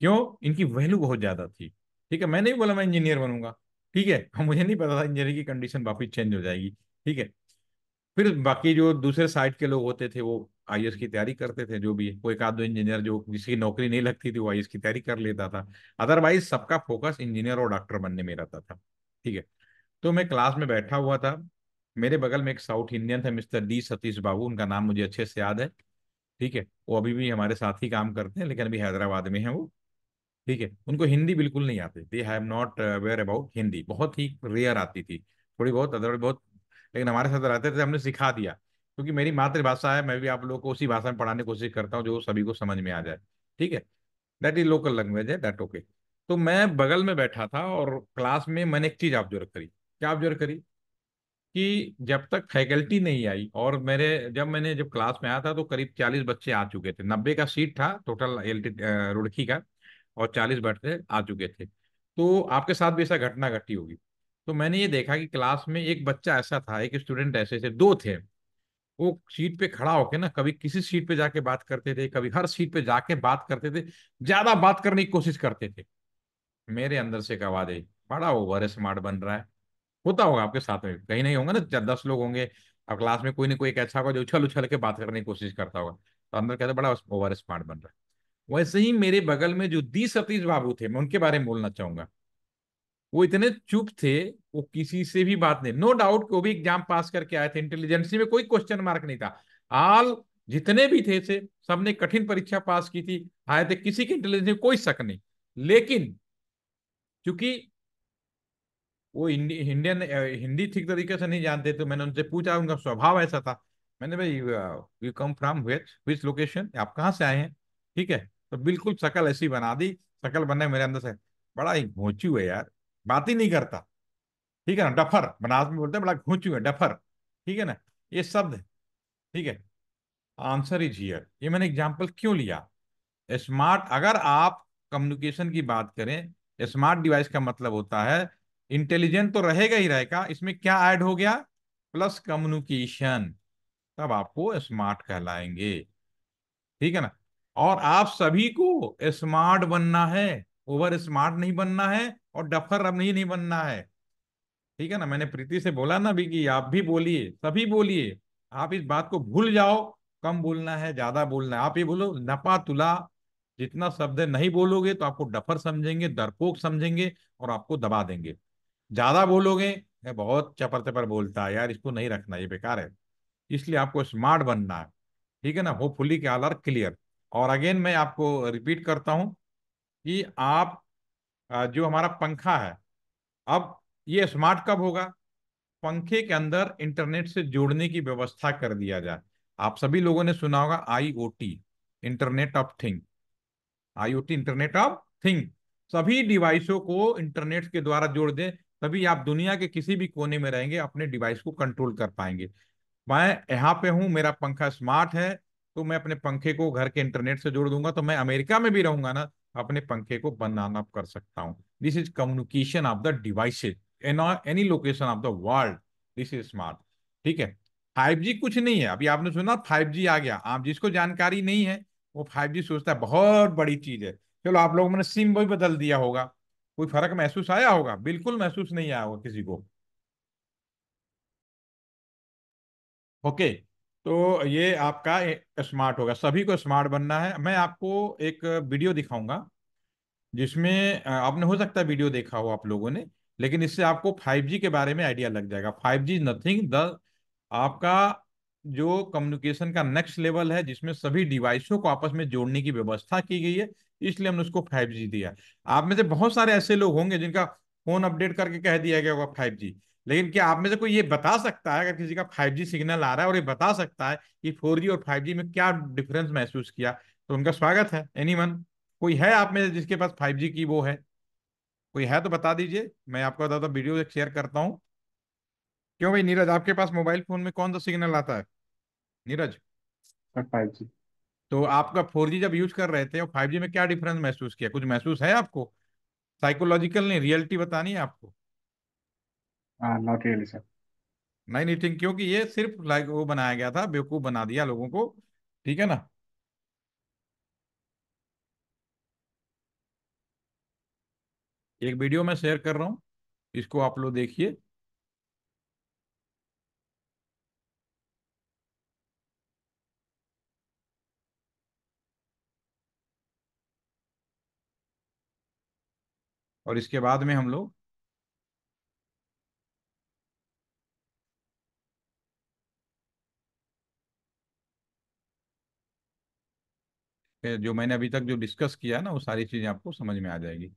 क्यों इनकी वैल्यू बहुत ज्यादा थी ठीक है मैं नहीं बोला मैं इंजीनियर बनूंगा ठीक है मुझे नहीं पता था इंजीनियर की कंडीशन वापिस चेंज हो जाएगी ठीक है फिर बाकी जो दूसरे साइड के लोग होते थे वो आई की तैयारी करते थे जो भी कोई एक आध दो इंजीनियर जो जिसकी नौकरी नहीं लगती थी वो आई की तैयारी कर लेता था अदरवाइज सबका फोकस इंजीनियर और डॉक्टर बनने में रहता था ठीक है तो मैं क्लास में बैठा हुआ था मेरे बगल में एक साउथ इंडियन था मिस्टर डी सतीश बाबू उनका नाम मुझे अच्छे से याद है ठीक है वो अभी भी हमारे साथ ही काम करते हैं लेकिन अभी हैदराबाद में है वो ठीक है उनको हिंदी बिल्कुल नहीं आती they have not aware about Hindi बहुत ही रेयर आती थी थोड़ी बहुत अदरवाइज बहुत लेकिन हमारे साथ रहते थे हमने सिखा दिया क्योंकि मेरी मातृभाषा है मैं भी आप लोगों को उसी भाषा में पढ़ाने की कोशिश करता हूँ जो सभी को समझ में आ जाए ठीक है दैट इज लोकल लैंग्वेज है दैट ओके तो मैं बगल में बैठा था और क्लास में मैंने एक चीज़ ऑब्जर्व करी क्या ऑब्जर्व करी कि जब तक फैकल्टी नहीं आई और मेरे जब मैंने जब क्लास में आया था तो करीब चालीस बच्चे आ चुके थे नब्बे का सीट था टोटल एल रुड़की का और चालीस बच्चे आ चुके थे तो आपके साथ भी ऐसा घटना घटी होगी तो मैंने ये देखा कि क्लास में एक बच्चा ऐसा था एक स्टूडेंट ऐसे थे दो थे वो सीट पे खड़ा होके ना कभी किसी सीट पे जाके बात करते थे कभी हर सीट पे जाके बात करते थे ज्यादा बात करने की कोशिश करते थे मेरे अंदर से एक दे बड़ा ओवर स्मार्ट बन रहा है होता होगा आपके साथ में कहीं नहीं होगा ना दस लोग होंगे अब क्लास में कोई ना कोई एक ऐसा होगा जो उछल उछल के बात करने की कोशिश करता होगा तो अंदर कहते बड़ा ओवर स्मार्ट बन रहा है वैसे ही मेरे बगल में जो दी सतीश बाबू थे मैं उनके बारे में बोलना चाहूंगा वो इतने चुप थे वो किसी से भी बात नहीं नो डाउट वो भी एग्जाम पास करके आए थे इंटेलिजेंसी में कोई क्वेश्चन मार्क नहीं था आल जितने भी थे से सबने कठिन परीक्षा पास की थी आए थे किसी के इंटेलिजेंस में कोई शक नहीं लेकिन चूंकि वो इंडियन हिंदी ठीक तरीके से नहीं जानते तो मैंने उनसे पूछा उनका स्वभाव ऐसा था मैंने भाई you come from which which location आप कहाँ से आए हैं ठीक है तो बिल्कुल शकल ऐसी बना दी शकल बनने मेरे अंदर से बड़ा ही घोचू है यार बात ही नहीं करता ठीक है ना डफर बनास में बोलते हैं बड़ा घूच हुए डफर ठीक है ना ये शब्द है ठीक है आंसर इज हियर ये मैंने एग्जाम्पल क्यों लिया स्मार्ट अगर आप कम्युनिकेशन की बात करें स्मार्ट डिवाइस का मतलब होता है इंटेलिजेंट तो रहेगा ही रहेगा इसमें क्या ऐड हो गया प्लस कम्युनिकेशन तब आपको स्मार्ट कहलाएंगे ठीक है ना और आप सभी को स्मार्ट बनना है ओवर स्मार्ट नहीं बनना है और डफर अब नहीं, नहीं बनना है ठीक है ना मैंने प्रीति से बोला ना भी कि आप भी बोलिए सभी बोलिए आप इस बात को भूल जाओ कम बोलना है ज्यादा बोलना है आप ये बोलो नपा तुला जितना शब्द नहीं बोलोगे तो आपको डफर समझेंगे दरपोक समझेंगे और आपको दबा देंगे ज्यादा बोलोगे बहुत चपर चपर बोलता है यार इसको नहीं रखना ये बेकार है इसलिए आपको स्मार्ट बनना है ठीक है ना होपफुली के आल आर क्लियर और अगेन मैं आपको रिपीट करता हूं कि आप जो हमारा पंखा है अब ये स्मार्ट कब होगा पंखे के अंदर इंटरनेट से जोड़ने की व्यवस्था कर दिया जाए आप सभी लोगों ने सुना होगा IoT internet of thing IoT internet of thing सभी डिवाइसों को इंटरनेट के द्वारा जोड़ दें तभी आप दुनिया के किसी भी कोने में रहेंगे अपने डिवाइस को कंट्रोल कर पाएंगे मैं यहाँ पे हूँ मेरा पंखा स्मार्ट है तो मैं अपने पंखे को घर के इंटरनेट से जोड़ दूंगा तो मैं अमेरिका में भी रहूंगा ना अपने पंखे को बनाना कर सकता हूँ this is communication of the devices any location of the world this is smart ठीक है 5G कुछ नहीं है अभी आपने सुना जी आ गया आप जिसको जानकारी नहीं है वो जी सोचता है बहुत बड़ी चीज है चलो आप लोगों ने सिम भी बदल दिया होगा कोई फर्क महसूस आया होगा बिल्कुल महसूस नहीं आया होगा किसी को ओके okay. तो ये आपका स्मार्ट होगा सभी को स्मार्ट बनना है मैं आपको एक वीडियो दिखाऊंगा जिसमें आपने हो सकता है वीडियो देखा हो आप लोगों ने लेकिन इससे आपको 5G के बारे में आइडिया लग जाएगा 5G नथिंग द आपका जो कम्युनिकेशन का नेक्स्ट लेवल है जिसमें सभी डिवाइसों को आपस में जोड़ने की व्यवस्था की गई है इसलिए हमने उसको 5G दिया आप में से बहुत सारे ऐसे लोग होंगे जिनका फोन अपडेट करके कह दिया गया होगा फाइव लेकिन क्या आप में से कोई ये बता सकता है अगर किसी का फाइव सिग्नल आ रहा है और ये बता सकता है कि फोर और फाइव में क्या डिफरेंस महसूस किया तो उनका स्वागत है एनी कोई है आप में जिसके पास फाइव की वो है कोई है तो बता दीजिए मैं आपको बताता वीडियो शेयर करता हूँ क्यों भाई नीरज आपके पास मोबाइल फोन में कौन सा सिग्नल आता है नीरज फाइव जी तो आपका फोर जी जब यूज कर रहे थे और फाइव जी में क्या डिफरेंस महसूस किया कुछ महसूस है आपको साइकोलॉजिकल नहीं रियलिटी बतानी है आपको नॉट रियली सर नहीं नहीं ठीक क्योंकि ये सिर्फ लाइक वो बनाया गया था बेवकूफ बना दिया लोगों को ठीक है ना एक वीडियो मैं शेयर कर रहा हूं इसको आप लोग देखिए और इसके बाद में हम लोग जो मैंने अभी तक जो डिस्कस किया ना वो सारी चीज़ें आपको समझ में आ जाएगी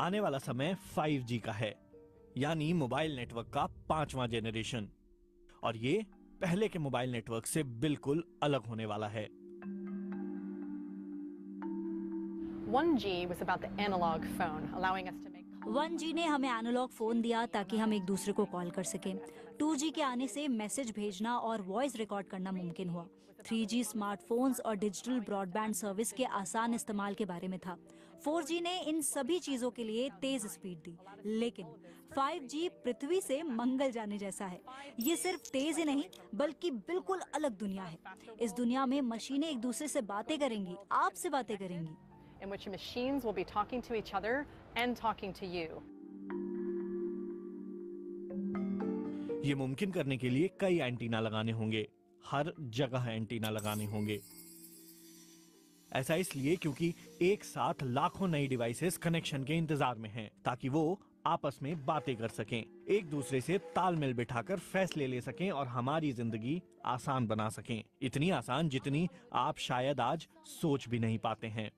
आने वाला समय 5G का है यानी मोबाइल नेटवर्क का पांचवा जेनरेशन और ये पहले के मोबाइल नेटवर्क से बिल्कुल अलग होने वाला है 1G was about the analog phone, allowing us to make 1G ने हमें एनालॉग फोन दिया ताकि हम एक दूसरे को कॉल कर सके 2G के आने से मैसेज भेजना और वॉइस रिकॉर्ड करना मुमकिन हुआ 3G स्मार्टफोन्स और डिजिटल ब्रॉडबैंड सर्विस के आसान इस्तेमाल के बारे में था जी ने इन सभी चीजों के लिए तेज स्पीड दी लेकिन 5G पृथ्वी से मंगल जाने जैसा है ये सिर्फ तेज ही नहीं बल्कि बिल्कुल अलग दुनिया है इस दुनिया में मशीनें एक दूसरे से बातें करेंगी आपसे बातें करेंगी in which machines will be talking to each other and talking to you. ये मुमकिन करने के लिए कई एंटीना लगाने होंगे हर जगह एंटीना लगाने होंगे ऐसा इसलिए क्योंकि एक साथ लाखों नई डिवाइसेस कनेक्शन के इंतजार में हैं ताकि वो आपस में बातें कर सकें एक दूसरे से तालमेल बिठाकर फैसले ले सकें और हमारी जिंदगी आसान बना सकें इतनी आसान जितनी आप शायद आज सोच भी नहीं पाते हैं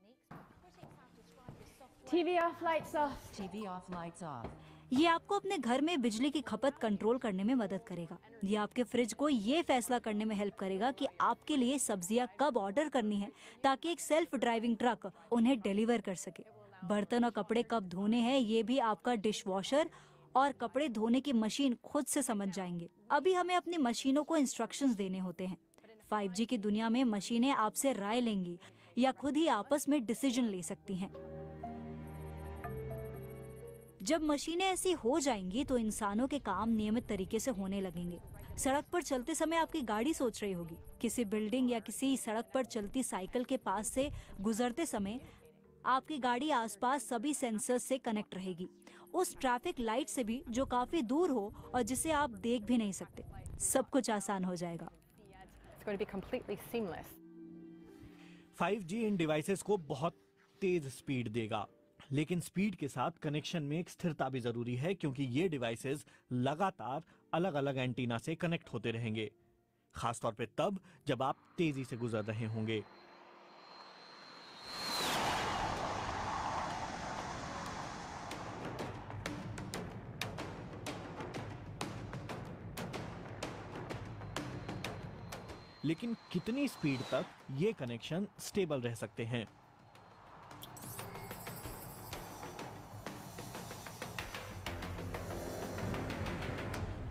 ये आपको अपने घर में बिजली की खपत कंट्रोल करने में मदद करेगा ये आपके फ्रिज को ये फैसला करने में हेल्प करेगा कि आपके लिए सब्जियां कब ऑर्डर करनी है ताकि एक सेल्फ ड्राइविंग ट्रक उन्हें डिलीवर कर सके बर्तन और कपड़े कब धोने हैं ये भी आपका डिश वॉशर और कपड़े धोने की मशीन खुद से समझ जाएंगे अभी हमें अपनी मशीनों को इंस्ट्रक्शन देने होते हैं फाइव की दुनिया में मशीनें आपसे राय लेंगी या खुद ही आपस में डिसीजन ले सकती हैं जब मशीनें ऐसी हो जाएंगी तो इंसानों के काम नियमित तरीके से होने लगेंगे सड़क पर चलते समय आपकी गाड़ी सोच रही होगी किसी बिल्डिंग या किसी सड़क पर चलती साइकिल के पास से गुजरते समय आपकी गाड़ी आसपास सभी सेंसर से कनेक्ट रहेगी उस ट्रैफिक लाइट से भी जो काफी दूर हो और जिसे आप देख भी नहीं सकते सब कुछ आसान हो जाएगा 5G इन डिवाइसेस को बहुत तेज स्पीड देगा लेकिन स्पीड के साथ कनेक्शन में एक स्थिरता भी जरूरी है क्योंकि ये डिवाइसेस लगातार अलग अलग एंटीना से कनेक्ट होते रहेंगे खासतौर पर तब जब आप तेजी से गुजर रहे होंगे लेकिन कितनी स्पीड तक ये कनेक्शन स्टेबल रह सकते हैं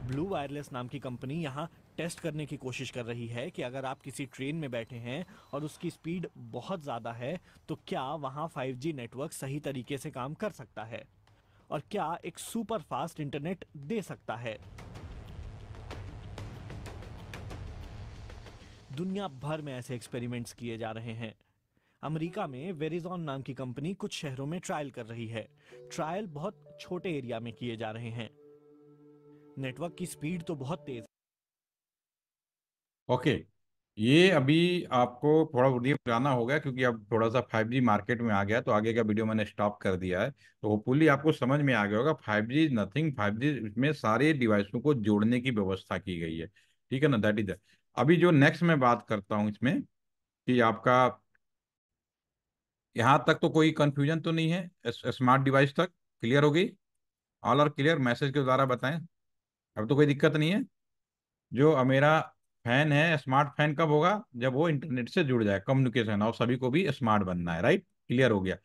ब्लू वायरलेस नाम की कंपनी यहाँ टेस्ट करने की कोशिश कर रही है कि अगर आप किसी ट्रेन में बैठे हैं और उसकी स्पीड बहुत ज़्यादा है तो क्या वहाँ 5G नेटवर्क सही तरीके से काम कर सकता है और क्या एक सुपर फास्ट इंटरनेट दे सकता है दुनिया भर में ऐसे एक्सपेरिमेंट्स किए जा रहे हैं अमेरिका में वेरिजॉन नाम की कंपनी कुछ शहरों में ट्रायल कर रही है ट्रायल बहुत छोटे एरिया में किए जा रहे हैं नेटवर्क की स्पीड तो बहुत तेज ओके okay. ये अभी आपको थोड़ा वीडियो पुराना होगा क्योंकि अब थोड़ा सा 5G मार्केट में आ गया तो आगे का वीडियो मैंने स्टॉप कर दिया है तो होपफुली आपको समझ में आ गया होगा five is nothing five G उसमें सारे डिवाइसों को जोड़ने की व्यवस्था की गई है ठीक है ना दैट इज अभी जो नेक्स्ट मैं बात करता हूँ इसमें कि आपका यहाँ तक तो कोई कन्फ्यूजन तो नहीं है स्मार्ट डिवाइस तक क्लियर होगी ऑल आर क्लियर मैसेज के द्वारा बताएं अब तो कोई दिक्कत नहीं है जो मेरा फैन है स्मार्ट फैन कब होगा जब वो इंटरनेट से जुड़ जाए कम्युनिकेशन और सभी को भी स्मार्ट बनना है राइट क्लियर हो गया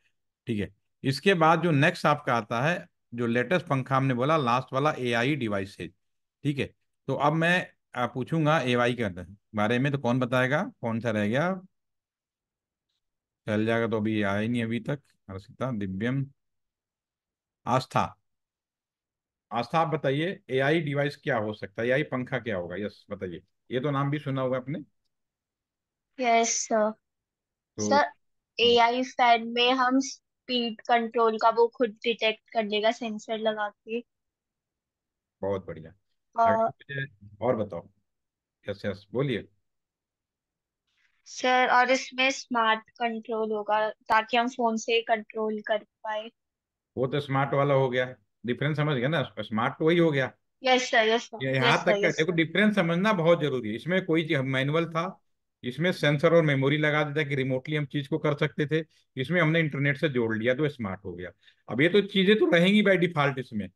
ठीक है इसके बाद जो नेक्स्ट आपका आता है जो लेटेस्ट पंखा हमने बोला लास्ट वाला ए आई डिवाइस ठीक है तो अब मैं पूछूंगा ए आई के बारे में तो कौन बताएगा कौन सा रह गया चल जाएगा तो अभी आया ही नहीं अभी तक हर्षिता दिव्यम आस्था आस्था तो आप बताइए एआई डिवाइस क्या हो सकता है एआई पंखा क्या होगा यस बताइए ये तो नाम भी सुना होगा आपने यस सर तो सर एआई फैन में हम स्पीड कंट्रोल का वो खुद डिटेक्ट कर लेगा सेंसर लगा के बहुत बढ़िया अगर हाँ। मुझे और बताओ यस यस बोलिए सर और इसमें स्मार्ट कंट्रोल होगा ताकि हम फोन से कंट्रोल कर पाए वो तो स्मार्ट वाला हो गया डिफरेंस समझ गया ना स्मार्ट तो वही हो गया यस सर यस सर यहाँ तक देखो डिफरेंस समझना बहुत जरूरी है इसमें कोई मैनुअल था इसमें सेंसर और मेमोरी लगा देता कि रिमोटली हम चीज को कर सकते थे इसमें हमने इंटरनेट से जोड़ लिया तो स्मार्ट हो गया अब ये तो चीजें तो रहेंगी बाय डिफॉल्ट इसमें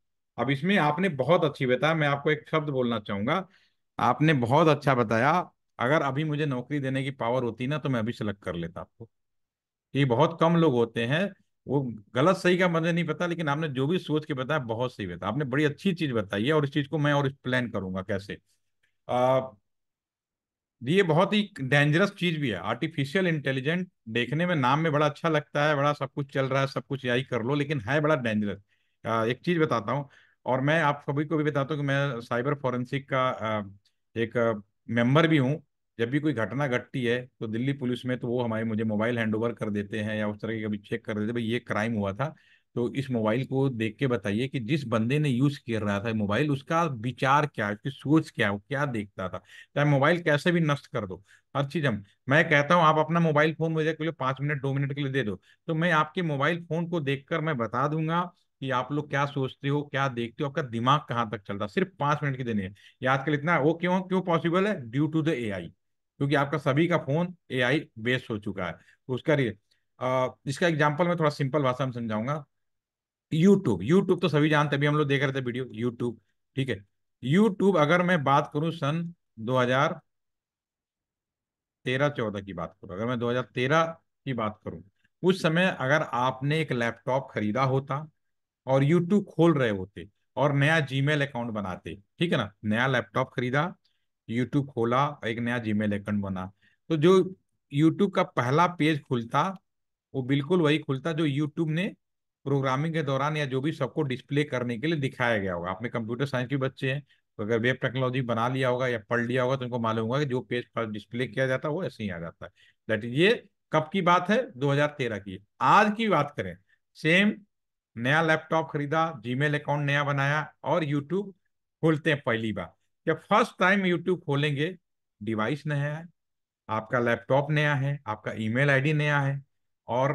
अब इसमें आपने बहुत अच्छी बताया मैं आपको एक शब्द बोलना चाहूंगा आपने बहुत अच्छा बताया अगर अभी मुझे नौकरी देने की पावर होती ना तो मैं अभी सेलेक्ट कर लेता आपको ये बहुत कम लोग होते हैं वो गलत सही का मुझे नहीं पता लेकिन आपने जो भी सोच के बताया बहुत सही बताया आपने बड़ी अच्छी चीज बताई है और इस चीज को मैं और एक्सप्लेन करूंगा कैसे आ, ये बहुत ही डेंजरस चीज भी है आर्टिफिशियल इंटेलिजेंट देखने में नाम में बड़ा अच्छा लगता है बड़ा सब कुछ चल रहा है सब कुछ यही कर लो लेकिन है बड़ा डेंजरस एक चीज बताता हूँ और मैं आप सभी को भी बताता हूँ कि मैं साइबर फॉरेंसिक का एक मेंबर भी हूँ जब भी कोई घटना घटती है तो दिल्ली पुलिस में तो वो हमारे मुझे मोबाइल हैंडओवर कर देते हैं या उस तरह की कभी चेक कर देते भाई ये क्राइम हुआ था तो इस मोबाइल को देख के बताइए कि जिस बंदे ने यूज कर रहा था मोबाइल उसका विचार क्या उसकी सोच क्या वो क्या देखता था चाहे मोबाइल कैसे भी नष्ट कर दो हर चीज हम मैं कहता हूँ आप अपना मोबाइल फोन मुझे के लिए पांच मिनट दो मिनट के लिए दे दो तो मैं आपके मोबाइल फोन को देखकर मैं बता दूंगा कि आप लोग क्या सोचते हो क्या देखते हो आपका दिमाग कहाँ तक चलता सिर्फ पांच मिनट के देने याद कर आजकल इतना वो क्यों क्यों पॉसिबल है due to the A I क्योंकि आपका सभी का फोन आई बेस्ड हो चुका है तो उसका रिए इसका एग्जाम्पल मैं थोड़ा सिंपल भाषा में समझाऊंगा यूट्यूब यूट्यूब तो सभी जानते अभी हम लोग देख रहे थे वीडियो यूट्यूब ठीक है यूट्यूब अगर मैं बात करूं सन 2013-14 की बात करूं अगर मैं 2013 की बात करूं उस समय अगर आपने एक लैपटॉप खरीदा होता और यूट्यूब खोल रहे होते और नया जीमेल अकाउंट बनाते ठीक है ना नया लैपटॉप खरीदा यूट्यूब खोला और एक नया जीमेल अकाउंट बना तो जो यूट्यूब का पहला पेज खुलता वो बिल्कुल वही खुलता जो यूट्यूब ने प्रोग्रामिंग के दौरान या जो भी सबको डिस्प्ले करने के लिए दिखाया गया होगा आपने कंप्यूटर साइंस के बच्चे हैं तो अगर वेब टेक्नोलॉजी बना लिया होगा या पढ़ लिया होगा तो उनको मालूम होगा कि जो पेज पर डिस्प्ले किया जाता है वो ऐसे ही आ जाता है दैट इज ये कब की बात है 2013 की आज की बात करें सेम नया लैपटॉप खरीदा जीमेल अकाउंट नया बनाया और यूट्यूब खोलते हैं पहली बार जब फर्स्ट टाइम यूट्यूब खोलेंगे डिवाइस नया है आपका लैपटॉप नया है आपका ईमेल आईडी नया है और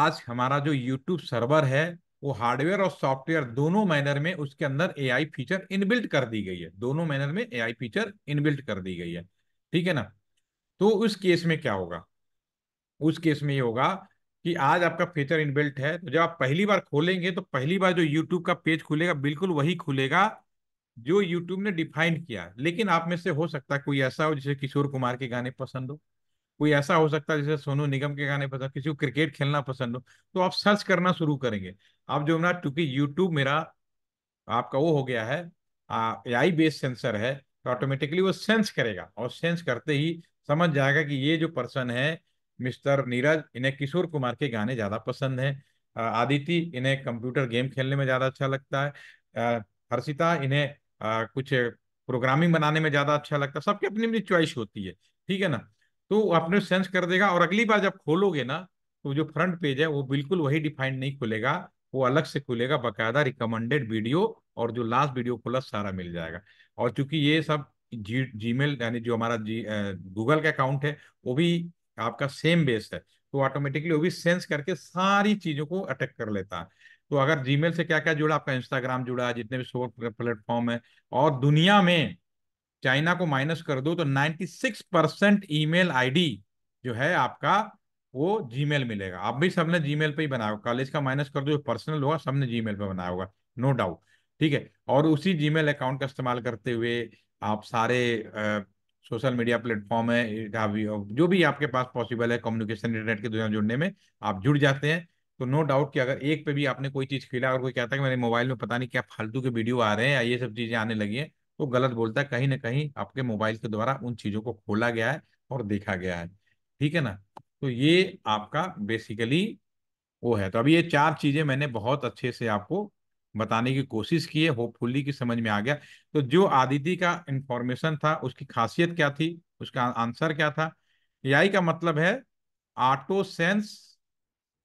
आज हमारा जो यूट्यूब सर्वर है वो हार्डवेयर और सॉफ्टवेयर दोनों मैनर में उसके अंदर ए फीचर इनबिल्ट कर दी गई है दोनों मैनर में ए फीचर इनबिल्ट कर दी गई है ठीक है ना तो उस केस में क्या होगा उस केस में ये होगा कि आज आपका फीचर इनबिल्ट है तो जब आप पहली बार खोलेंगे तो पहली बार जो यूट्यूब का पेज खुलेगा बिल्कुल वही खुलेगा जो यूट्यूब ने डिफाइन किया लेकिन आप में से हो सकता है कोई ऐसा हो जिसे किशोर कुमार के गाने पसंद हो कोई ऐसा हो सकता है जैसे सोनू निगम के गाने पसंद किसी को क्रिकेट खेलना पसंद हो तो आप सर्च करना शुरू करेंगे आप जो ना चूंकि यूट्यूब मेरा आपका वो हो गया है आई बेस्ड सेंसर है तो ऑटोमेटिकली वो सेंस करेगा और सेंस करते ही समझ जाएगा कि ये जो पर्सन है मिस्टर नीरज इन्हें किशोर कुमार के गाने ज़्यादा पसंद है आदिति इन्हें कंप्यूटर गेम खेलने में ज़्यादा अच्छा लगता है हर्षिता इन्हें आ, कुछ प्रोग्रामिंग बनाने में ज़्यादा अच्छा लगता है सबकी अपनी अपनी चॉइस होती है ठीक है ना तो अपने सेंस कर देगा और अगली बार जब खोलोगे ना तो जो फ्रंट पेज है वो बिल्कुल वही डिफाइंड नहीं खुलेगा वो अलग से खुलेगा बाकायदा रिकमेंडेड वीडियो और जो लास्ट वीडियो खुला सारा मिल जाएगा और चूंकि ये सब जी जीमेल यानी जो हमारा जी गूगल का अकाउंट है वो भी आपका सेम बेस्ड है तो ऑटोमेटिकली वो भी सेंस करके सारी चीज़ों को अटैक कर लेता है तो अगर जीमेल से क्या क्या जुड़ा आपका इंस्टाग्राम जुड़ा है जितने भी सोशल प्लेटफॉर्म है और दुनिया में चाइना को माइनस कर दो तो 96 परसेंट ईमेल मेल जो है आपका वो जीमेल मिलेगा आप भी सबने जीमेल पे ही बनाया होगा कॉलेज का माइनस कर दो जो पर्सनल होगा सबने जीमेल पे बनाया होगा नो डाउट ठीक है और उसी जीमेल अकाउंट का इस्तेमाल करते हुए आप सारे सोशल मीडिया प्लेटफॉर्म है जो भी आपके पास पॉसिबल है कम्युनिकेशन इंटरनेट के दुनिया जुड़ने में आप जुड़ जाते हैं तो नो डाउट कि अगर एक पे भी आपने कोई चीज़ खेला और कोई कहता है कि मेरे मोबाइल में पता नहीं क्या फालतू के वीडियो आ रहे हैं या ये सब चीज़ें आने लगी हैं तो गलत बोलता है कहीं ना कहीं आपके मोबाइल के द्वारा उन चीज़ों को खोला गया है और देखा गया है ठीक है ना तो ये आपका बेसिकली वो है तो अभी ये चार चीज़ें मैंने बहुत अच्छे से आपको बताने की कोशिश की है होपफुली की समझ में आ गया तो जो आदिति का इंफॉर्मेशन था उसकी खासियत क्या थी उसका आंसर क्या था ए का मतलब है auto sense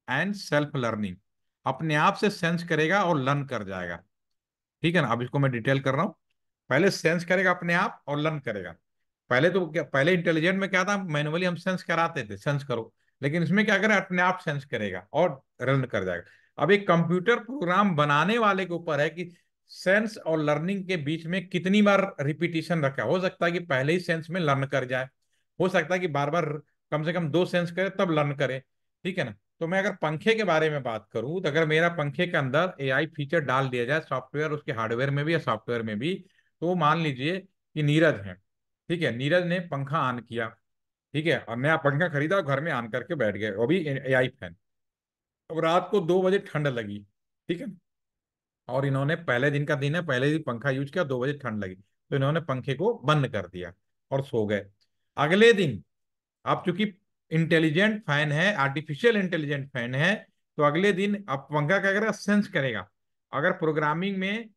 and self learning अपने आप से सेंस करेगा और लर्न कर जाएगा ठीक है ना अब इसको मैं डिटेल कर रहा हूँ पहले सेंस करेगा अपने आप और लर्न करेगा पहले तो क्या पहले इंटेलिजेंट में क्या था मैनुअली हम सेंस कराते थे सेंस करो लेकिन इसमें क्या करें अपने आप सेंस करेगा और लर्न कर जाएगा अब एक कंप्यूटर प्रोग्राम बनाने वाले के ऊपर है कि सेंस और लर्निंग के बीच में कितनी बार रिपीटिशन रखा हो सकता है कि पहले ही सेंस में लर्न कर जाए हो सकता है कि बार बार कम से कम दो सेंस करे तब लर्न करे ठीक है ना तो मैं अगर पंखे के बारे में बात करूं तो अगर मेरा पंखे के अंदर एआई फीचर डाल दिया जाए सॉफ्टवेयर उसके हार्डवेयर में भी या सॉफ्टवेयर में भी तो मान लीजिए कि नीरज है ठीक है नीरज ने पंखा ऑन किया ठीक है और नया पंखा खरीदा और घर में ऑन करके बैठ गए वो भी ए आई फैन अब रात को दो बजे ठंड लगी ठीक है और इन्होंने पहले दिन का दिन है पहले दिन पंखा यूज किया दो बजे ठंड लगी तो इन्होंने पंखे को बंद कर दिया और सो गए अगले दिन आप चूंकि इंटेलिजेंट फैन है आर्टिफिशियल इंटेलिजेंट फैन है तो अगले दिन अब पंखा क्या करेगा सेंस करेगा अगर प्रोग्रामिंग में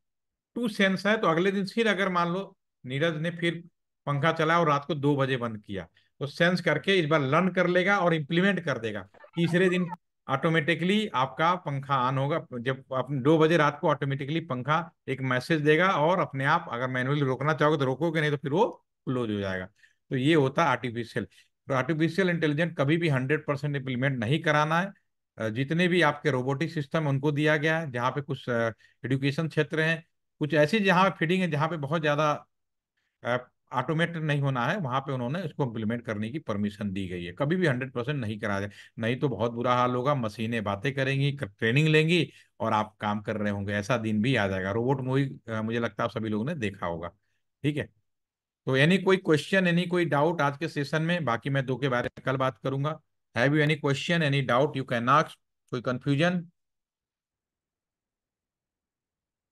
टू सेंस है तो अगले दिन फिर अगर मान लो नीरज ने फिर पंखा चलाया और रात को दो बजे बंद किया तो सेंस करके इस बार लर्न कर लेगा और इम्प्लीमेंट कर देगा तीसरे दिन ऑटोमेटिकली आपका पंखा ऑन होगा जब आप दो बजे रात को ऑटोमेटिकली पंखा एक मैसेज देगा और अपने आप अगर मैनुअली रोकना चाहोगे तो रोकोगे नहीं तो फिर वो क्लोज हो जाएगा तो ये होता है आर्टिफिशियल तो आर्टिफिशियल इंटेलिजेंट कभी भी हंड्रेड परसेंट इम्प्लीमेंट नहीं कराना है जितने भी आपके रोबोटिक सिस्टम उनको दिया गया है जहाँ पे कुछ एडुकेशन क्षेत्र हैं कुछ ऐसी जहाँ फीडिंग है जहाँ पे बहुत ज़्यादा ऑटोमेट नहीं होना है वहाँ पे उन्होंने इसको इम्प्लीमेंट करने की परमिशन दी गई है कभी भी हंड्रेड परसेंट नहीं करा जाए नहीं तो बहुत बुरा हाल होगा मशीनें बातें करेंगी ट्रेनिंग लेंगी और आप काम कर रहे होंगे ऐसा दिन भी आ जाएगा रोबोट मूवी मुझे लगता है आप सभी लोगों ने देखा होगा ठीक है तो एनी कोई क्वेश्चन एनी कोई डाउट आज के सेशन में बाकी मैं दो के बारे में कल बात करूंगा have you any question any doubt you can ask कोई कंफ्यूजन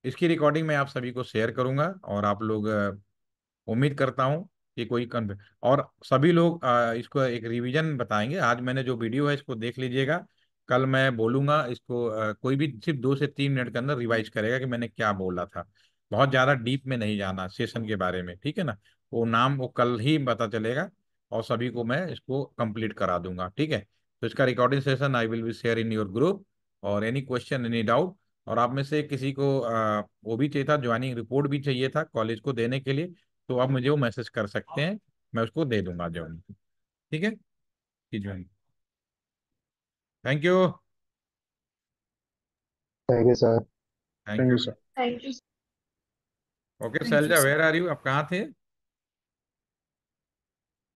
इसकी रिकॉर्डिंग मैं आप सभी को शेयर करूंगा और आप लोग उम्मीद करता हूं कि कोई कन्फ और सभी लोग इसको एक रिवीजन बताएंगे आज मैंने जो वीडियो है इसको देख लीजिएगा कल मैं बोलूंगा इसको कोई भी सिर्फ दो से तीन मिनट के अंदर रिवाइज करेगा कि मैंने क्या बोला था बहुत ज़्यादा डीप में नहीं जाना सेशन के बारे में ठीक है ना वो नाम वो कल ही पता चलेगा और सभी को मैं इसको कंप्लीट करा दूंगा ठीक है तो इसका recording session I will be share in your group और एनी क्वेश्चन एनी डाउट और आप में से किसी को आ, वो भी चाहिए था ज्वाइनिंग रिपोर्ट भी चाहिए था कॉलेज को देने के लिए तो आप मुझे वो मैसेज कर सकते हैं मैं उसको दे दूंगा ज्वाइन ठीक है जी join thank you thank you sir thank you sir okay Shailaja where are you आप कहाँ थे